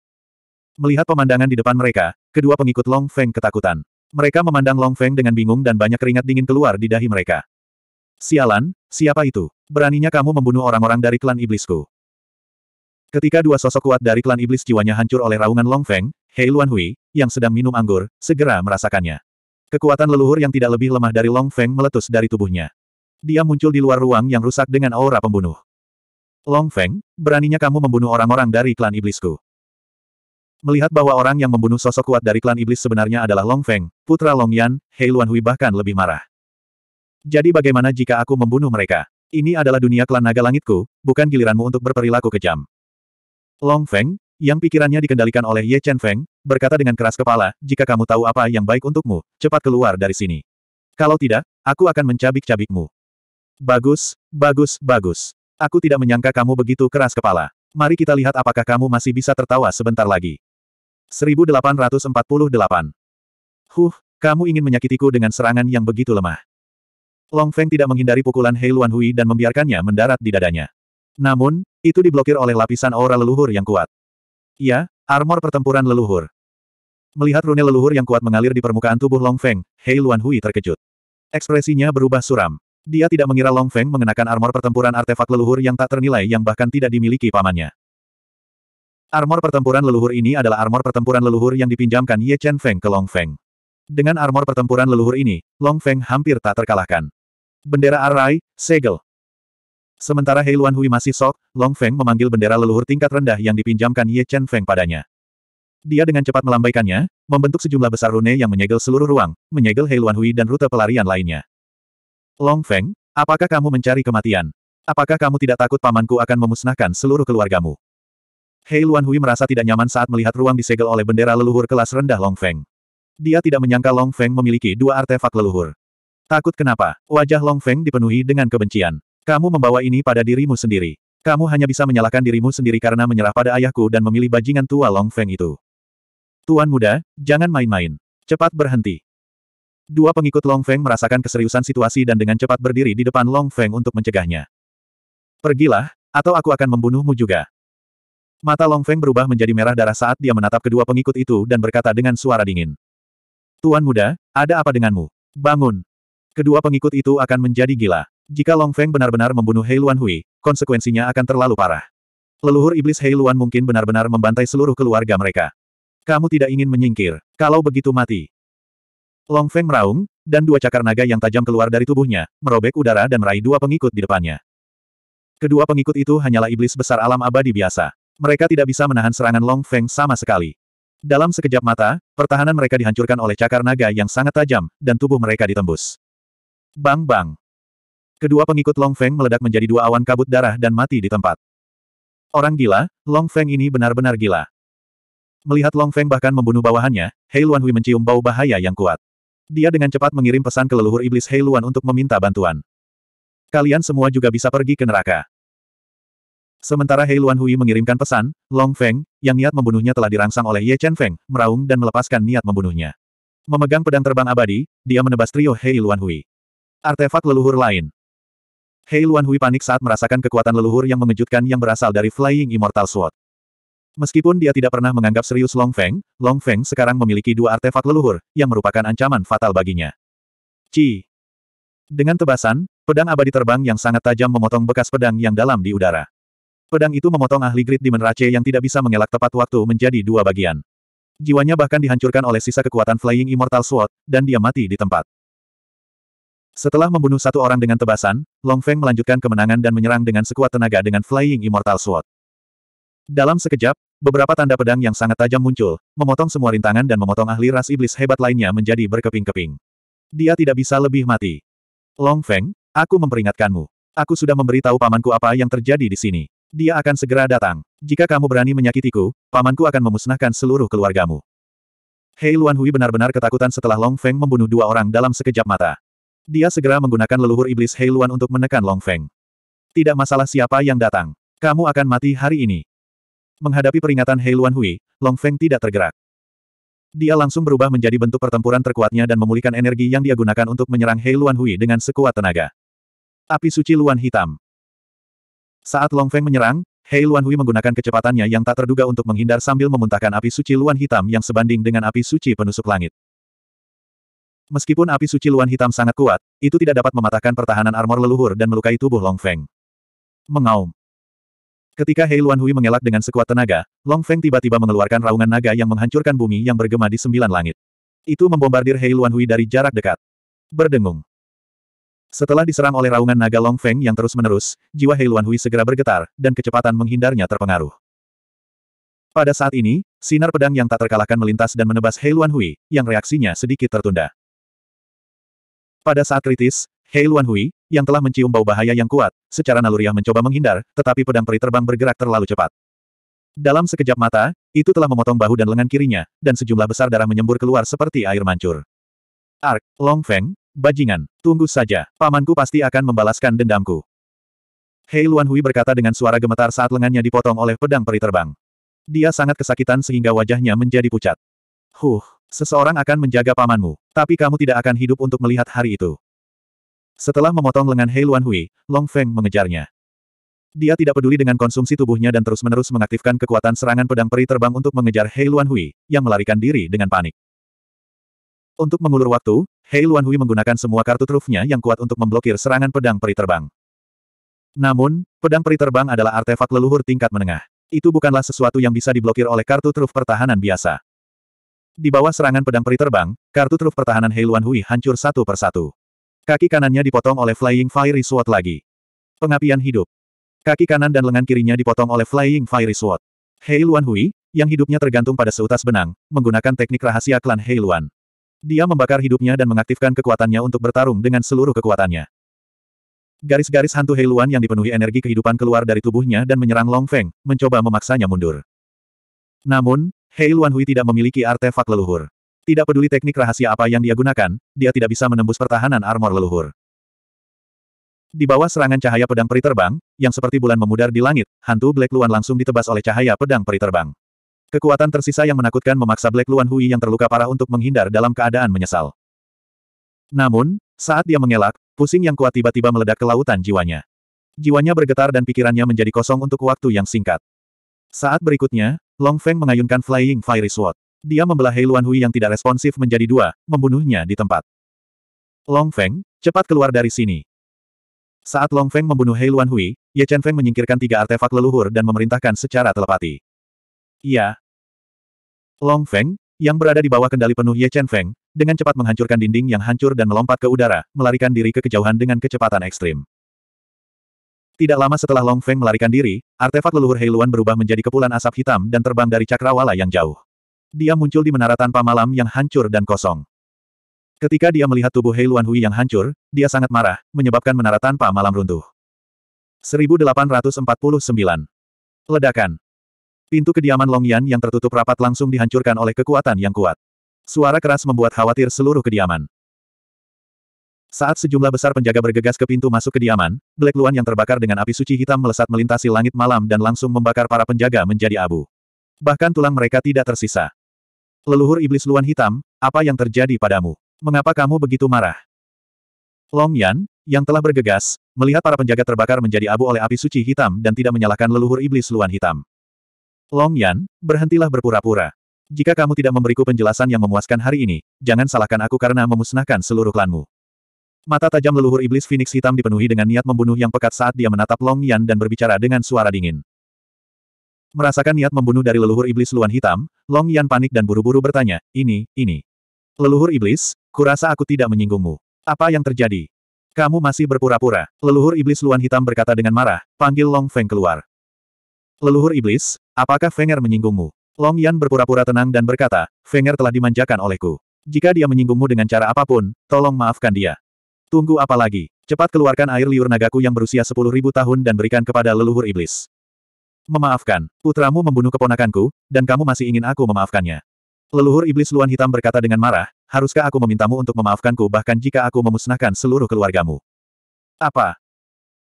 Melihat pemandangan di depan mereka, kedua pengikut Long Feng ketakutan. Mereka memandang Long Feng dengan bingung dan banyak keringat dingin keluar di dahi mereka. Sialan, siapa itu? Beraninya kamu membunuh orang-orang dari klan iblisku. Ketika dua sosok kuat dari klan iblis jiwanya hancur oleh raungan Long Feng, Hei Hui, yang sedang minum anggur, segera merasakannya. Kekuatan leluhur yang tidak lebih lemah dari Long Feng meletus dari tubuhnya. Dia muncul di luar ruang yang rusak dengan aura pembunuh. Long Feng, beraninya kamu membunuh orang-orang dari klan iblisku. Melihat bahwa orang yang membunuh sosok kuat dari klan iblis sebenarnya adalah Long Feng, putra Long Yan, Hei Luanhui bahkan lebih marah. Jadi bagaimana jika aku membunuh mereka? Ini adalah dunia klan naga langitku, bukan giliranmu untuk berperilaku kejam. Long Feng, yang pikirannya dikendalikan oleh Ye Chen Feng, berkata dengan keras kepala, jika kamu tahu apa yang baik untukmu, cepat keluar dari sini. Kalau tidak, aku akan mencabik-cabikmu. Bagus, bagus, bagus. Aku tidak menyangka kamu begitu keras kepala. Mari kita lihat apakah kamu masih bisa tertawa sebentar lagi. 1848. Huh, kamu ingin menyakitiku dengan serangan yang begitu lemah. Long Feng tidak menghindari pukulan Hei Luan Hui dan membiarkannya mendarat di dadanya. Namun, itu diblokir oleh lapisan aura leluhur yang kuat. Ya, armor pertempuran leluhur. Melihat rune leluhur yang kuat mengalir di permukaan tubuh Long Feng, Hei Luan Hui terkejut. Ekspresinya berubah suram. Dia tidak mengira Long Feng mengenakan armor pertempuran artefak leluhur yang tak ternilai yang bahkan tidak dimiliki pamannya. Armor pertempuran leluhur ini adalah armor pertempuran leluhur yang dipinjamkan Ye Chen Feng ke Long Feng. Dengan armor pertempuran leluhur ini, Long Feng hampir tak terkalahkan. Bendera Arai, segel. Sementara Hei Luan Hui masih sok, Long Feng memanggil bendera leluhur tingkat rendah yang dipinjamkan Ye Chen Feng padanya. Dia dengan cepat melambaikannya, membentuk sejumlah besar rune yang menyegel seluruh ruang, menyegel Hei Luan Hui dan rute pelarian lainnya. Long Feng, apakah kamu mencari kematian? Apakah kamu tidak takut pamanku akan memusnahkan seluruh keluargamu? Hei Luan Hui merasa tidak nyaman saat melihat ruang disegel oleh bendera leluhur kelas rendah Long Feng. Dia tidak menyangka Long Feng memiliki dua artefak leluhur. Takut kenapa? Wajah Long Feng dipenuhi dengan kebencian. Kamu membawa ini pada dirimu sendiri. Kamu hanya bisa menyalahkan dirimu sendiri karena menyerah pada ayahku dan memilih bajingan tua Long Feng itu. Tuan muda, jangan main-main. Cepat berhenti. Dua pengikut Long Feng merasakan keseriusan situasi dan dengan cepat berdiri di depan Long Feng untuk mencegahnya. Pergilah, atau aku akan membunuhmu juga. Mata Long Feng berubah menjadi merah darah saat dia menatap kedua pengikut itu dan berkata dengan suara dingin. Tuan muda, ada apa denganmu? Bangun! Kedua pengikut itu akan menjadi gila. Jika Long Feng benar-benar membunuh Hei Luan Hui, konsekuensinya akan terlalu parah. Leluhur iblis Hei Luan mungkin benar-benar membantai seluruh keluarga mereka. Kamu tidak ingin menyingkir, kalau begitu mati. Long Feng meraung, dan dua cakar naga yang tajam keluar dari tubuhnya, merobek udara dan meraih dua pengikut di depannya. Kedua pengikut itu hanyalah iblis besar alam abadi biasa. Mereka tidak bisa menahan serangan Long Feng sama sekali. Dalam sekejap mata, pertahanan mereka dihancurkan oleh cakar naga yang sangat tajam, dan tubuh mereka ditembus. Bang-bang. Kedua pengikut Long Feng meledak menjadi dua awan kabut darah dan mati di tempat. Orang gila, Long Feng ini benar-benar gila. Melihat Long Feng bahkan membunuh bawahannya, Hei Luan Hui mencium bau bahaya yang kuat. Dia dengan cepat mengirim pesan ke leluhur iblis Hei Luan untuk meminta bantuan. Kalian semua juga bisa pergi ke neraka. Sementara Hei Luan Hui mengirimkan pesan, Long Feng, yang niat membunuhnya telah dirangsang oleh Ye Chen Feng, meraung dan melepaskan niat membunuhnya. Memegang pedang terbang abadi, dia menebas trio Hei Luan Hui. Artefak leluhur lain. Hei Luan Hui panik saat merasakan kekuatan leluhur yang mengejutkan yang berasal dari Flying Immortal Sword. Meskipun dia tidak pernah menganggap serius Long Feng, Long Feng sekarang memiliki dua artefak leluhur, yang merupakan ancaman fatal baginya. Ci. Dengan tebasan, pedang abadi terbang yang sangat tajam memotong bekas pedang yang dalam di udara. Pedang itu memotong ahli grid di menrace yang tidak bisa mengelak tepat waktu menjadi dua bagian. Jiwanya bahkan dihancurkan oleh sisa kekuatan Flying Immortal Sword, dan dia mati di tempat. Setelah membunuh satu orang dengan tebasan, Long Feng melanjutkan kemenangan dan menyerang dengan sekuat tenaga dengan Flying Immortal Sword. Dalam sekejap, beberapa tanda pedang yang sangat tajam muncul, memotong semua rintangan dan memotong ahli ras iblis hebat lainnya menjadi berkeping-keping. Dia tidak bisa lebih mati. Long Feng, aku memperingatkanmu. Aku sudah memberitahu pamanku apa yang terjadi di sini. Dia akan segera datang. Jika kamu berani menyakitiku, pamanku akan memusnahkan seluruh keluargamu. Hei Luan Hui benar-benar ketakutan setelah Long Feng membunuh dua orang dalam sekejap mata. Dia segera menggunakan leluhur iblis Hei Luan untuk menekan Long Feng. Tidak masalah siapa yang datang. Kamu akan mati hari ini. Menghadapi peringatan Hei Luan Hui, Long Feng tidak tergerak. Dia langsung berubah menjadi bentuk pertempuran terkuatnya dan memulihkan energi yang dia gunakan untuk menyerang Hei Luan Hui dengan sekuat tenaga. Api suci Luan Hitam. Saat Long Feng menyerang, Hei Luan Hui menggunakan kecepatannya yang tak terduga untuk menghindar sambil memuntahkan api suci Luan Hitam yang sebanding dengan api suci penusuk langit. Meskipun api suci Luan Hitam sangat kuat, itu tidak dapat mematahkan pertahanan armor leluhur dan melukai tubuh Long Feng. Mengaum. Ketika Hei Luan Hui mengelak dengan sekuat tenaga, Long Feng tiba-tiba mengeluarkan raungan naga yang menghancurkan bumi yang bergema di sembilan langit. Itu membombardir Hei Luan Hui dari jarak dekat. Berdengung. Setelah diserang oleh raungan naga Long Feng yang terus-menerus, jiwa Hei Hui segera bergetar, dan kecepatan menghindarnya terpengaruh. Pada saat ini, sinar pedang yang tak terkalahkan melintas dan menebas Hei Hui, yang reaksinya sedikit tertunda. Pada saat kritis, Hei Hui, yang telah mencium bau bahaya yang kuat, secara naluriah mencoba menghindar, tetapi pedang peri terbang bergerak terlalu cepat. Dalam sekejap mata, itu telah memotong bahu dan lengan kirinya, dan sejumlah besar darah menyembur keluar seperti air mancur. Ark, Long Feng, Bajingan, tunggu saja, pamanku pasti akan membalaskan dendamku. Hei Luan Hui berkata dengan suara gemetar saat lengannya dipotong oleh pedang peri terbang. Dia sangat kesakitan sehingga wajahnya menjadi pucat. Huh, seseorang akan menjaga pamanmu, tapi kamu tidak akan hidup untuk melihat hari itu. Setelah memotong lengan Hei Luan Hui, Long Feng mengejarnya. Dia tidak peduli dengan konsumsi tubuhnya dan terus-menerus mengaktifkan kekuatan serangan pedang peri terbang untuk mengejar Hei Luan Hui, yang melarikan diri dengan panik. Untuk mengulur waktu, Hei Luan Hui menggunakan semua kartu trufnya yang kuat untuk memblokir serangan pedang peri terbang. Namun, pedang peri terbang adalah artefak leluhur tingkat menengah. Itu bukanlah sesuatu yang bisa diblokir oleh kartu truf pertahanan biasa. Di bawah serangan pedang peri terbang, kartu truf pertahanan Hei Luan Hui hancur satu persatu. Kaki kanannya dipotong oleh Flying Fiery Sword lagi. Pengapian hidup. Kaki kanan dan lengan kirinya dipotong oleh Flying Fiery Sword. Hei Luan Hui, yang hidupnya tergantung pada seutas benang, menggunakan teknik rahasia klan Hei Luan. Dia membakar hidupnya dan mengaktifkan kekuatannya untuk bertarung dengan seluruh kekuatannya. Garis-garis hantu Heiluan yang dipenuhi energi kehidupan keluar dari tubuhnya dan menyerang Long Feng, mencoba memaksanya mundur. Namun, Heiluan Hui tidak memiliki artefak leluhur. Tidak peduli teknik rahasia apa yang dia gunakan, dia tidak bisa menembus pertahanan armor leluhur. Di bawah serangan cahaya pedang peri terbang, yang seperti bulan memudar di langit, hantu Black Luan langsung ditebas oleh cahaya pedang peri terbang. Kekuatan tersisa yang menakutkan memaksa Black Luan Hui yang terluka parah untuk menghindar dalam keadaan menyesal. Namun, saat dia mengelak, pusing yang kuat tiba-tiba meledak ke lautan jiwanya. Jiwanya bergetar dan pikirannya menjadi kosong untuk waktu yang singkat. Saat berikutnya, Long Feng mengayunkan Flying Fiery Sword. Dia membelah Hei Luan Hui yang tidak responsif menjadi dua, membunuhnya di tempat. Long Feng, cepat keluar dari sini. Saat Long Feng membunuh Hei Luan Hui, Ye Chen Feng menyingkirkan tiga artefak leluhur dan memerintahkan secara telepati. Iya. Long Feng, yang berada di bawah kendali penuh Ye Chen Feng, dengan cepat menghancurkan dinding yang hancur dan melompat ke udara, melarikan diri ke kejauhan dengan kecepatan ekstrim. Tidak lama setelah Long Feng melarikan diri, artefak leluhur Heiluan berubah menjadi kepulan asap hitam dan terbang dari cakrawala yang jauh. Dia muncul di menara tanpa malam yang hancur dan kosong. Ketika dia melihat tubuh Heiluan Hui yang hancur, dia sangat marah, menyebabkan menara tanpa malam runtuh. 1849. Ledakan. Pintu kediaman Long Yan yang tertutup rapat langsung dihancurkan oleh kekuatan yang kuat. Suara keras membuat khawatir seluruh kediaman. Saat sejumlah besar penjaga bergegas ke pintu masuk kediaman, Black Luan yang terbakar dengan api suci hitam melesat melintasi langit malam dan langsung membakar para penjaga menjadi abu. Bahkan tulang mereka tidak tersisa. Leluhur iblis Luan hitam, apa yang terjadi padamu? Mengapa kamu begitu marah? Long Yan, yang telah bergegas, melihat para penjaga terbakar menjadi abu oleh api suci hitam dan tidak menyalahkan leluhur iblis Luan hitam. Long Yan, berhentilah berpura-pura. Jika kamu tidak memberiku penjelasan yang memuaskan hari ini, jangan salahkan aku karena memusnahkan seluruh klanmu. Mata tajam leluhur iblis Phoenix hitam dipenuhi dengan niat membunuh yang pekat saat dia menatap Long Yan dan berbicara dengan suara dingin. Merasakan niat membunuh dari leluhur iblis luan hitam, Long Yan panik dan buru-buru bertanya, ini, ini. Leluhur iblis, kurasa aku tidak menyinggungmu. Apa yang terjadi? Kamu masih berpura-pura. Leluhur iblis luan hitam berkata dengan marah, panggil Long Feng keluar. Leluhur iblis, apakah Fenger menyinggungmu? Long Yan berpura-pura tenang dan berkata, Fenger telah dimanjakan olehku. Jika dia menyinggungmu dengan cara apapun, tolong maafkan dia. Tunggu apa lagi? Cepat keluarkan air liur nagaku yang berusia sepuluh ribu tahun dan berikan kepada leluhur iblis. Memaafkan, putramu membunuh keponakanku, dan kamu masih ingin aku memaafkannya. Leluhur iblis luan hitam berkata dengan marah, haruskah aku memintamu untuk memaafkanku bahkan jika aku memusnahkan seluruh keluargamu? Apa?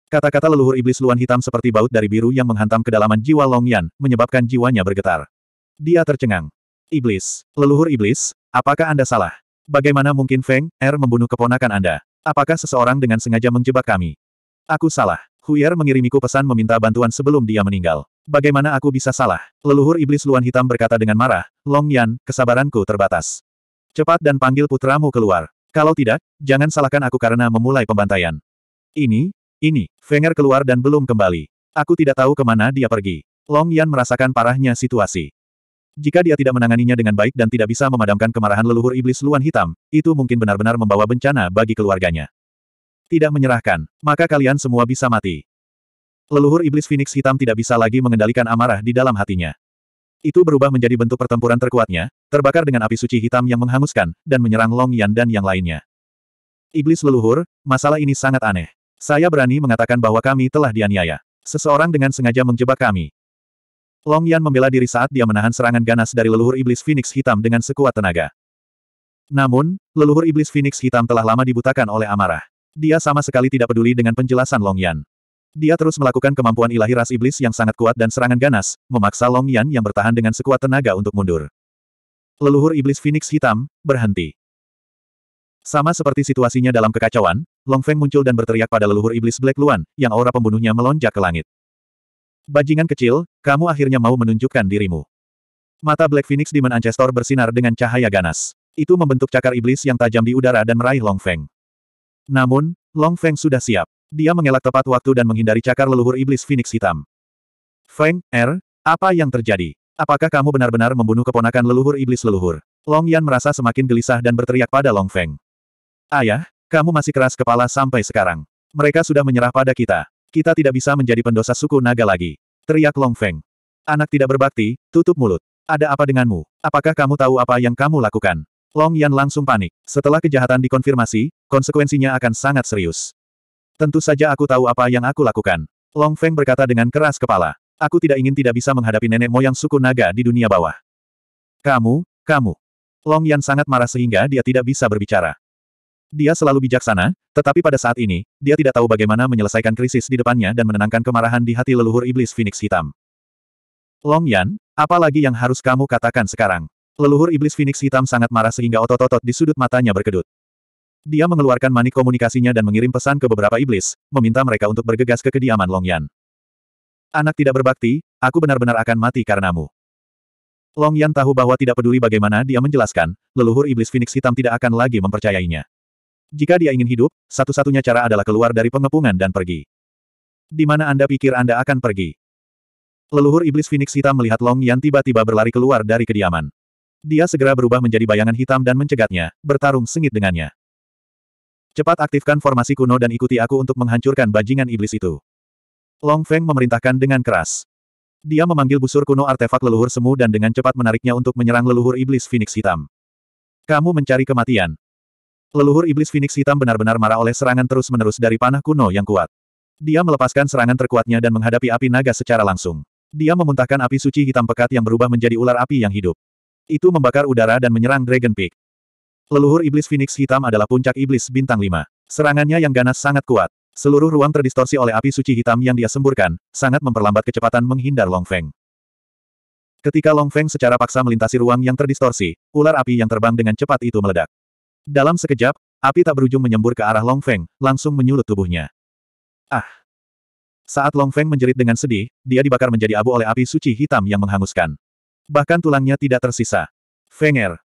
Kata-kata leluhur iblis luan hitam seperti baut dari biru yang menghantam kedalaman jiwa Long Yan, menyebabkan jiwanya bergetar. Dia tercengang. Iblis. Leluhur iblis, apakah Anda salah? Bagaimana mungkin Feng, Er membunuh keponakan Anda? Apakah seseorang dengan sengaja menjebak kami? Aku salah. Huyer mengirimiku pesan meminta bantuan sebelum dia meninggal. Bagaimana aku bisa salah? Leluhur iblis luan hitam berkata dengan marah, Long Yan, kesabaranku terbatas. Cepat dan panggil putramu keluar. Kalau tidak, jangan salahkan aku karena memulai pembantaian. Ini, ini, Fenger keluar dan belum kembali. Aku tidak tahu kemana dia pergi. Long Yan merasakan parahnya situasi. Jika dia tidak menanganinya dengan baik dan tidak bisa memadamkan kemarahan leluhur iblis luan hitam, itu mungkin benar-benar membawa bencana bagi keluarganya. Tidak menyerahkan, maka kalian semua bisa mati. Leluhur iblis Phoenix hitam tidak bisa lagi mengendalikan amarah di dalam hatinya. Itu berubah menjadi bentuk pertempuran terkuatnya, terbakar dengan api suci hitam yang menghanguskan, dan menyerang Long Yan dan yang lainnya. Iblis leluhur, masalah ini sangat aneh. Saya berani mengatakan bahwa kami telah dianiaya. Seseorang dengan sengaja menjebak kami. Long Yan membela diri saat dia menahan serangan ganas dari leluhur iblis Phoenix hitam dengan sekuat tenaga. Namun, leluhur iblis Phoenix hitam telah lama dibutakan oleh amarah. Dia sama sekali tidak peduli dengan penjelasan Long Yan. Dia terus melakukan kemampuan ilahi ras iblis yang sangat kuat dan serangan ganas, memaksa Long Yan yang bertahan dengan sekuat tenaga untuk mundur. Leluhur iblis Phoenix hitam, berhenti. Sama seperti situasinya dalam kekacauan, Long Feng muncul dan berteriak pada leluhur iblis Black Luan, yang aura pembunuhnya melonjak ke langit. Bajingan kecil, kamu akhirnya mau menunjukkan dirimu. Mata Black Phoenix di Ancestor bersinar dengan cahaya ganas. Itu membentuk cakar iblis yang tajam di udara dan meraih Long Feng. Namun, Long Feng sudah siap. Dia mengelak tepat waktu dan menghindari cakar leluhur iblis Phoenix hitam. Feng, Er, apa yang terjadi? Apakah kamu benar-benar membunuh keponakan leluhur iblis leluhur? Long Yan merasa semakin gelisah dan berteriak pada Long Feng. Ayah, kamu masih keras kepala sampai sekarang. Mereka sudah menyerah pada kita. Kita tidak bisa menjadi pendosa suku naga lagi. Teriak Long Feng. Anak tidak berbakti, tutup mulut. Ada apa denganmu? Apakah kamu tahu apa yang kamu lakukan? Long Yan langsung panik. Setelah kejahatan dikonfirmasi, konsekuensinya akan sangat serius. Tentu saja aku tahu apa yang aku lakukan. Long Feng berkata dengan keras kepala. Aku tidak ingin tidak bisa menghadapi nenek moyang suku naga di dunia bawah. Kamu, kamu. Long Yan sangat marah sehingga dia tidak bisa berbicara. Dia selalu bijaksana, tetapi pada saat ini, dia tidak tahu bagaimana menyelesaikan krisis di depannya dan menenangkan kemarahan di hati leluhur iblis Phoenix Hitam. Long Yan, apa lagi yang harus kamu katakan sekarang? Leluhur iblis Phoenix Hitam sangat marah sehingga otot-otot di sudut matanya berkedut. Dia mengeluarkan manik komunikasinya dan mengirim pesan ke beberapa iblis, meminta mereka untuk bergegas ke kediaman Long Yan. Anak tidak berbakti, aku benar-benar akan mati karenamu. Long Yan tahu bahwa tidak peduli bagaimana dia menjelaskan, leluhur iblis Phoenix Hitam tidak akan lagi mempercayainya. Jika dia ingin hidup, satu-satunya cara adalah keluar dari pengepungan dan pergi. Di mana Anda pikir Anda akan pergi? Leluhur iblis Phoenix hitam melihat Long Yan tiba-tiba berlari keluar dari kediaman. Dia segera berubah menjadi bayangan hitam dan mencegatnya, bertarung sengit dengannya. Cepat aktifkan formasi kuno dan ikuti aku untuk menghancurkan bajingan iblis itu. Long Feng memerintahkan dengan keras. Dia memanggil busur kuno artefak leluhur semu dan dengan cepat menariknya untuk menyerang leluhur iblis Phoenix hitam. Kamu mencari kematian, Leluhur iblis Phoenix hitam benar-benar marah oleh serangan terus-menerus dari panah kuno yang kuat. Dia melepaskan serangan terkuatnya dan menghadapi api naga secara langsung. Dia memuntahkan api suci hitam pekat yang berubah menjadi ular api yang hidup. Itu membakar udara dan menyerang Dragon Peak. Leluhur iblis Phoenix hitam adalah puncak iblis bintang 5. Serangannya yang ganas sangat kuat. Seluruh ruang terdistorsi oleh api suci hitam yang dia semburkan, sangat memperlambat kecepatan menghindar Long Feng. Ketika Long Feng secara paksa melintasi ruang yang terdistorsi, ular api yang terbang dengan cepat itu meledak. Dalam sekejap, api tak berujung menyembur ke arah Long Feng, langsung menyulut tubuhnya. Ah! Saat Long Feng menjerit dengan sedih, dia dibakar menjadi abu oleh api suci hitam yang menghanguskan. Bahkan tulangnya tidak tersisa. Fenger!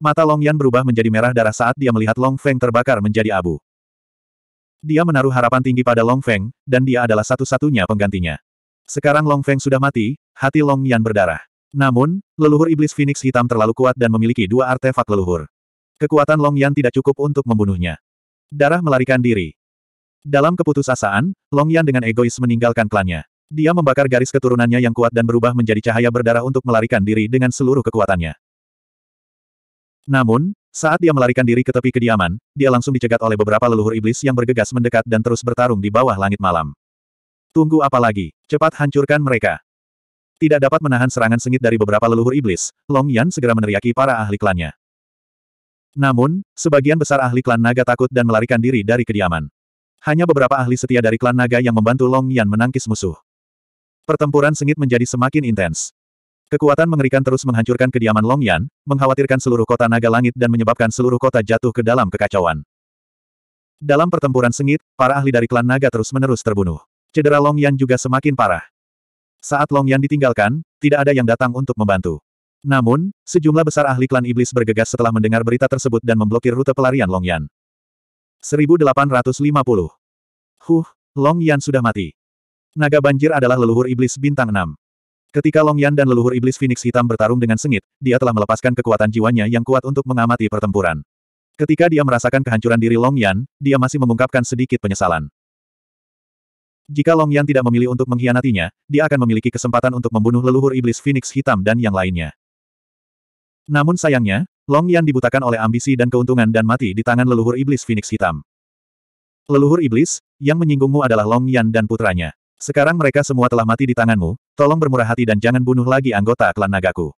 Mata Long Yan berubah menjadi merah darah saat dia melihat Long Feng terbakar menjadi abu. Dia menaruh harapan tinggi pada Long Feng, dan dia adalah satu-satunya penggantinya. Sekarang Long Feng sudah mati, hati Long Yan berdarah. Namun, leluhur iblis Phoenix hitam terlalu kuat dan memiliki dua artefak leluhur. Kekuatan Long Yan tidak cukup untuk membunuhnya. Darah melarikan diri. Dalam keputusasaan, Long Yan dengan egois meninggalkan klannya. Dia membakar garis keturunannya yang kuat dan berubah menjadi cahaya berdarah untuk melarikan diri dengan seluruh kekuatannya. Namun, saat dia melarikan diri ke tepi kediaman, dia langsung dicegat oleh beberapa leluhur iblis yang bergegas mendekat dan terus bertarung di bawah langit malam. Tunggu apa lagi? Cepat hancurkan mereka. Tidak dapat menahan serangan sengit dari beberapa leluhur iblis, Long Yan segera meneriaki para ahli klannya. Namun, sebagian besar ahli klan naga takut dan melarikan diri dari kediaman. Hanya beberapa ahli setia dari klan naga yang membantu Long Yan menangkis musuh. Pertempuran sengit menjadi semakin intens. Kekuatan mengerikan terus menghancurkan kediaman Long Yan, mengkhawatirkan seluruh kota naga langit dan menyebabkan seluruh kota jatuh ke dalam kekacauan. Dalam pertempuran sengit, para ahli dari klan naga terus-menerus terbunuh. Cedera Long Yan juga semakin parah. Saat Long Yan ditinggalkan, tidak ada yang datang untuk membantu. Namun, sejumlah besar ahli klan iblis bergegas setelah mendengar berita tersebut dan memblokir rute pelarian Long Yan. 1850. Huh, Long Yan sudah mati. Naga banjir adalah leluhur iblis bintang 6. Ketika Long Yan dan leluhur iblis Phoenix hitam bertarung dengan sengit, dia telah melepaskan kekuatan jiwanya yang kuat untuk mengamati pertempuran. Ketika dia merasakan kehancuran diri Long Yan, dia masih mengungkapkan sedikit penyesalan. Jika Long Yan tidak memilih untuk mengkhianatinya, dia akan memiliki kesempatan untuk membunuh leluhur iblis Phoenix hitam dan yang lainnya. Namun sayangnya, Long Yan dibutakan oleh ambisi dan keuntungan dan mati di tangan leluhur iblis Phoenix Hitam. Leluhur iblis, yang menyinggungmu adalah Long Yan dan putranya. Sekarang mereka semua telah mati di tanganmu, tolong bermurah hati dan jangan bunuh lagi anggota klan nagaku.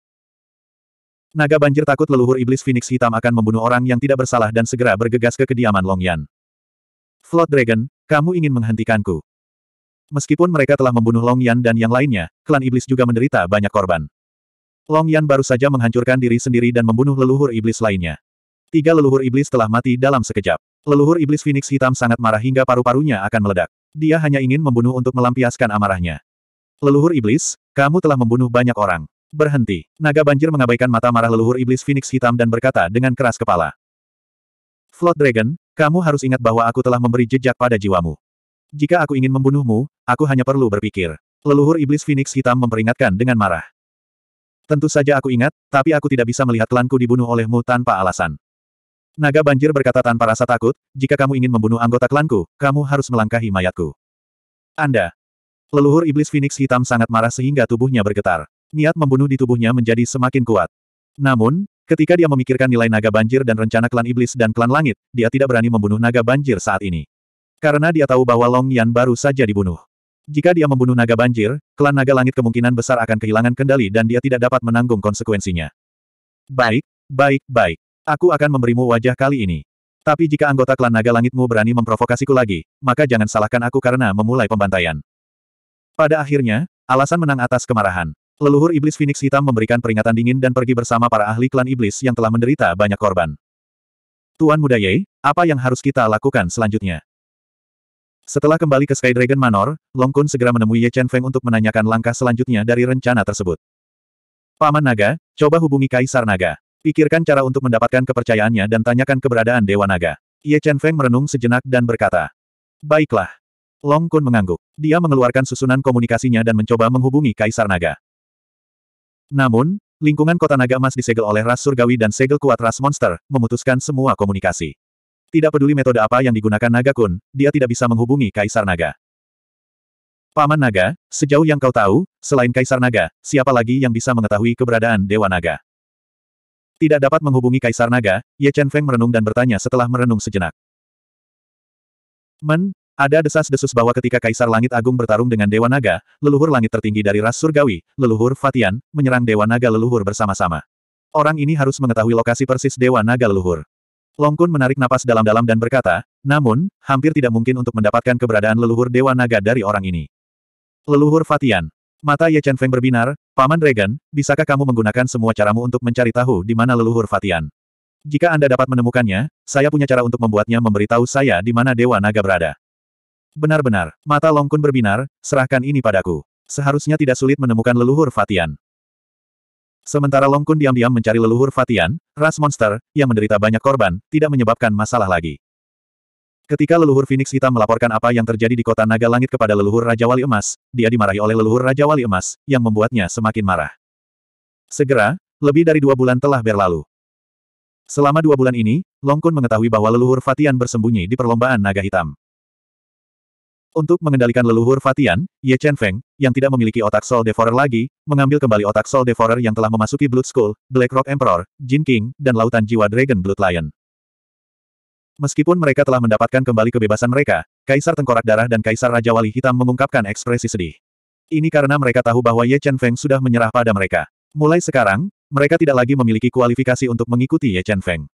Naga banjir takut leluhur iblis Phoenix Hitam akan membunuh orang yang tidak bersalah dan segera bergegas ke kediaman Long Yan. Flood Dragon, kamu ingin menghentikanku. Meskipun mereka telah membunuh Long Yan dan yang lainnya, klan iblis juga menderita banyak korban. Long Yan baru saja menghancurkan diri sendiri dan membunuh leluhur iblis lainnya. Tiga leluhur iblis telah mati dalam sekejap. Leluhur iblis Phoenix hitam sangat marah hingga paru-parunya akan meledak. Dia hanya ingin membunuh untuk melampiaskan amarahnya. Leluhur iblis, kamu telah membunuh banyak orang. Berhenti. Naga banjir mengabaikan mata marah leluhur iblis Phoenix hitam dan berkata dengan keras kepala. Flood Dragon, kamu harus ingat bahwa aku telah memberi jejak pada jiwamu. Jika aku ingin membunuhmu, aku hanya perlu berpikir. Leluhur iblis Phoenix hitam memperingatkan dengan marah. Tentu saja aku ingat, tapi aku tidak bisa melihat klanku dibunuh olehmu tanpa alasan. Naga banjir berkata tanpa rasa takut, jika kamu ingin membunuh anggota klanku, kamu harus melangkahi mayatku. Anda. Leluhur iblis Phoenix hitam sangat marah sehingga tubuhnya bergetar. Niat membunuh di tubuhnya menjadi semakin kuat. Namun, ketika dia memikirkan nilai naga banjir dan rencana klan iblis dan klan langit, dia tidak berani membunuh naga banjir saat ini. Karena dia tahu bahwa Long Yan baru saja dibunuh. Jika dia membunuh naga banjir, klan naga langit kemungkinan besar akan kehilangan kendali dan dia tidak dapat menanggung konsekuensinya. Baik, baik, baik. Aku akan memberimu wajah kali ini. Tapi jika anggota klan naga langitmu berani memprovokasiku lagi, maka jangan salahkan aku karena memulai pembantaian. Pada akhirnya, alasan menang atas kemarahan. Leluhur Iblis Phoenix Hitam memberikan peringatan dingin dan pergi bersama para ahli klan iblis yang telah menderita banyak korban. Tuan Muda Ye, apa yang harus kita lakukan selanjutnya? Setelah kembali ke Sky Dragon Manor, Long Kun segera menemui Ye Chen Feng untuk menanyakan langkah selanjutnya dari rencana tersebut. Paman Naga, coba hubungi Kaisar Naga. Pikirkan cara untuk mendapatkan kepercayaannya dan tanyakan keberadaan Dewa Naga. Ye Chen Feng merenung sejenak dan berkata, Baiklah. Long Kun mengangguk. Dia mengeluarkan susunan komunikasinya dan mencoba menghubungi Kaisar Naga. Namun, lingkungan kota Naga Emas disegel oleh ras surgawi dan segel kuat ras monster, memutuskan semua komunikasi. Tidak peduli metode apa yang digunakan Naga Kun, dia tidak bisa menghubungi Kaisar Naga. Paman Naga, sejauh yang kau tahu, selain Kaisar Naga, siapa lagi yang bisa mengetahui keberadaan Dewa Naga? Tidak dapat menghubungi Kaisar Naga, Ye Chen Feng merenung dan bertanya setelah merenung sejenak. Men, ada desas-desus bahwa ketika Kaisar Langit Agung bertarung dengan Dewa Naga, leluhur langit tertinggi dari ras surgawi, leluhur Fatian, menyerang Dewa Naga leluhur bersama-sama. Orang ini harus mengetahui lokasi persis Dewa Naga leluhur. Long Kun menarik napas dalam-dalam dan berkata, namun, hampir tidak mungkin untuk mendapatkan keberadaan leluhur Dewa Naga dari orang ini. Leluhur Fatian. Mata Ye Chen Feng berbinar, Paman Regan, bisakah kamu menggunakan semua caramu untuk mencari tahu di mana leluhur Fatian? Jika Anda dapat menemukannya, saya punya cara untuk membuatnya memberitahu saya di mana Dewa Naga berada. Benar-benar, mata Long Kun berbinar, serahkan ini padaku. Seharusnya tidak sulit menemukan leluhur Fatian. Sementara Long Kun diam-diam mencari leluhur Fatian, ras monster, yang menderita banyak korban, tidak menyebabkan masalah lagi. Ketika leluhur Phoenix Hitam melaporkan apa yang terjadi di kota Naga Langit kepada leluhur Raja Wali Emas, dia dimarahi oleh leluhur Raja Wali Emas, yang membuatnya semakin marah. Segera, lebih dari dua bulan telah berlalu. Selama dua bulan ini, Long Kun mengetahui bahwa leluhur Fatian bersembunyi di perlombaan naga hitam. Untuk mengendalikan leluhur Fatian, Ye Chen Feng, yang tidak memiliki otak Soul Devourer lagi, mengambil kembali otak Soul Devourer yang telah memasuki Blood School, Black Rock Emperor, Jin King, dan Lautan Jiwa Dragon Blood Lion. Meskipun mereka telah mendapatkan kembali kebebasan mereka, Kaisar Tengkorak Darah dan Kaisar Raja Wali Hitam mengungkapkan ekspresi sedih. Ini karena mereka tahu bahwa Ye Chen Feng sudah menyerah pada mereka. Mulai sekarang, mereka tidak lagi memiliki kualifikasi untuk mengikuti Ye Chen Feng.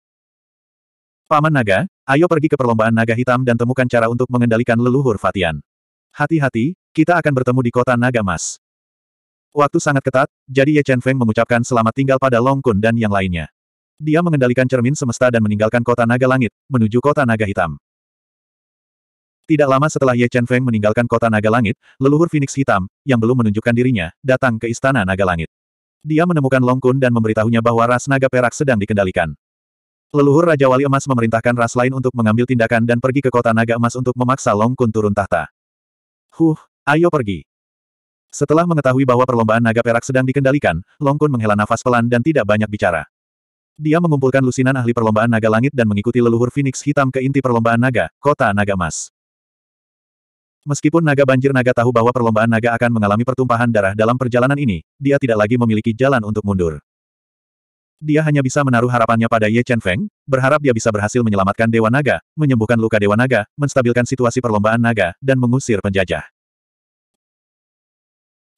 Paman Naga, ayo pergi ke perlombaan naga hitam dan temukan cara untuk mengendalikan leluhur Fatian. Hati-hati, kita akan bertemu di kota Naga Mas. Waktu sangat ketat, jadi Ye Chen Feng mengucapkan selamat tinggal pada Long Kun dan yang lainnya. Dia mengendalikan cermin semesta dan meninggalkan kota Naga Langit, menuju kota Naga Hitam. Tidak lama setelah Ye Chen Feng meninggalkan kota Naga Langit, leluhur Phoenix Hitam, yang belum menunjukkan dirinya, datang ke istana Naga Langit. Dia menemukan Long Kun dan memberitahunya bahwa ras naga perak sedang dikendalikan. Leluhur Raja Wali Emas memerintahkan ras lain untuk mengambil tindakan dan pergi ke kota naga emas untuk memaksa Long Kun turun tahta. Huh, ayo pergi. Setelah mengetahui bahwa perlombaan naga perak sedang dikendalikan, Long Kun menghela nafas pelan dan tidak banyak bicara. Dia mengumpulkan lusinan ahli perlombaan naga langit dan mengikuti leluhur Phoenix hitam ke inti perlombaan naga, kota naga emas. Meskipun naga banjir naga tahu bahwa perlombaan naga akan mengalami pertumpahan darah dalam perjalanan ini, dia tidak lagi memiliki jalan untuk mundur dia hanya bisa menaruh harapannya pada Ye Chen Feng, berharap dia bisa berhasil menyelamatkan Dewa Naga, menyembuhkan luka Dewa Naga, menstabilkan situasi perlombaan naga, dan mengusir penjajah.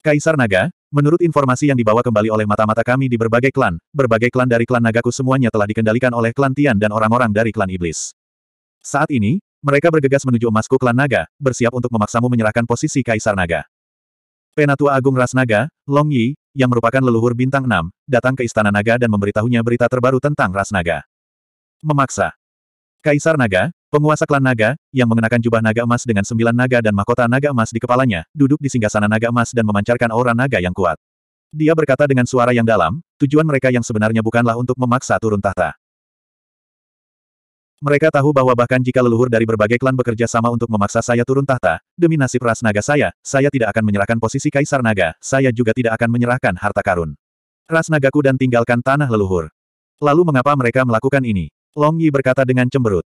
Kaisar Naga, menurut informasi yang dibawa kembali oleh mata-mata kami di berbagai klan, berbagai klan dari klan Nagaku semuanya telah dikendalikan oleh klan Tian dan orang-orang dari klan Iblis. Saat ini, mereka bergegas menuju emasku klan Naga, bersiap untuk memaksamu menyerahkan posisi Kaisar Naga. Penatua Agung Ras Naga, Long Yi, yang merupakan leluhur bintang 6, datang ke Istana Naga dan memberitahunya berita terbaru tentang Ras Naga. Memaksa. Kaisar Naga, penguasa klan Naga, yang mengenakan jubah naga emas dengan sembilan naga dan mahkota naga emas di kepalanya, duduk di singgasana naga emas dan memancarkan aura naga yang kuat. Dia berkata dengan suara yang dalam, tujuan mereka yang sebenarnya bukanlah untuk memaksa turun tahta. Mereka tahu bahwa bahkan jika leluhur dari berbagai klan bekerja sama untuk memaksa saya turun tahta, demi nasib ras naga saya, saya tidak akan menyerahkan posisi kaisar naga, saya juga tidak akan menyerahkan harta karun. Ras nagaku dan tinggalkan tanah leluhur. Lalu mengapa mereka melakukan ini? Long Yi berkata dengan cemberut.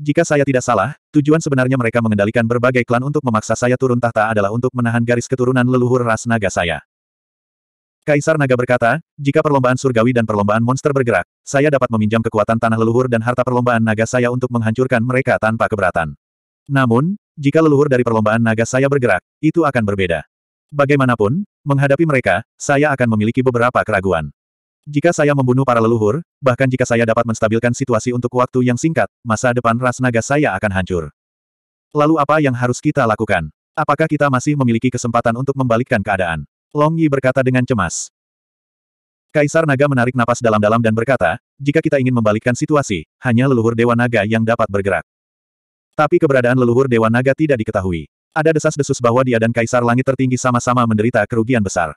Jika saya tidak salah, tujuan sebenarnya mereka mengendalikan berbagai klan untuk memaksa saya turun tahta adalah untuk menahan garis keturunan leluhur ras naga saya. Kaisar Naga berkata, jika perlombaan surgawi dan perlombaan monster bergerak, saya dapat meminjam kekuatan tanah leluhur dan harta perlombaan naga saya untuk menghancurkan mereka tanpa keberatan. Namun, jika leluhur dari perlombaan naga saya bergerak, itu akan berbeda. Bagaimanapun, menghadapi mereka, saya akan memiliki beberapa keraguan. Jika saya membunuh para leluhur, bahkan jika saya dapat menstabilkan situasi untuk waktu yang singkat, masa depan ras naga saya akan hancur. Lalu apa yang harus kita lakukan? Apakah kita masih memiliki kesempatan untuk membalikkan keadaan? Long Yi berkata dengan cemas. Kaisar Naga menarik napas dalam-dalam dan berkata, jika kita ingin membalikkan situasi, hanya leluhur Dewa Naga yang dapat bergerak. Tapi keberadaan leluhur Dewa Naga tidak diketahui. Ada desas-desus bahwa dia dan Kaisar Langit Tertinggi sama-sama menderita kerugian besar.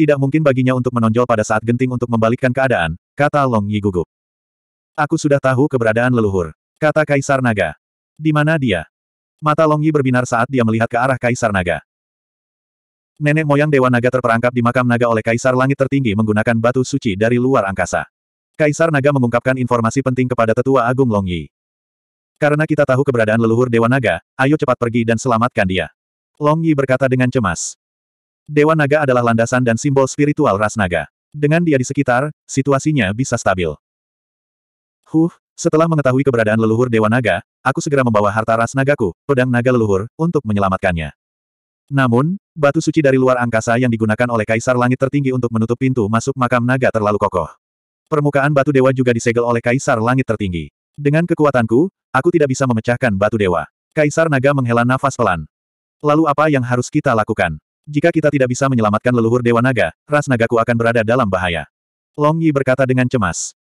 Tidak mungkin baginya untuk menonjol pada saat genting untuk membalikkan keadaan, kata Long Yi gugup. Aku sudah tahu keberadaan leluhur, kata Kaisar Naga. Di mana dia? Mata Long Yi berbinar saat dia melihat ke arah Kaisar Naga. Nenek moyang Dewa Naga terperangkap di makam naga oleh Kaisar Langit Tertinggi menggunakan batu suci dari luar angkasa. Kaisar Naga mengungkapkan informasi penting kepada Tetua Agung Long Yi. Karena kita tahu keberadaan leluhur Dewa Naga, ayo cepat pergi dan selamatkan dia. Long Yi berkata dengan cemas. Dewa Naga adalah landasan dan simbol spiritual ras naga. Dengan dia di sekitar, situasinya bisa stabil. Huh, setelah mengetahui keberadaan leluhur Dewa Naga, aku segera membawa harta ras nagaku, pedang naga leluhur, untuk menyelamatkannya. Namun, batu suci dari luar angkasa yang digunakan oleh Kaisar Langit Tertinggi untuk menutup pintu masuk makam naga terlalu kokoh. Permukaan batu dewa juga disegel oleh Kaisar Langit Tertinggi. Dengan kekuatanku, aku tidak bisa memecahkan batu dewa. Kaisar Naga menghela nafas pelan. Lalu apa yang harus kita lakukan? Jika kita tidak bisa menyelamatkan leluhur Dewa Naga, ras nagaku akan berada dalam bahaya. Long Yi berkata dengan cemas.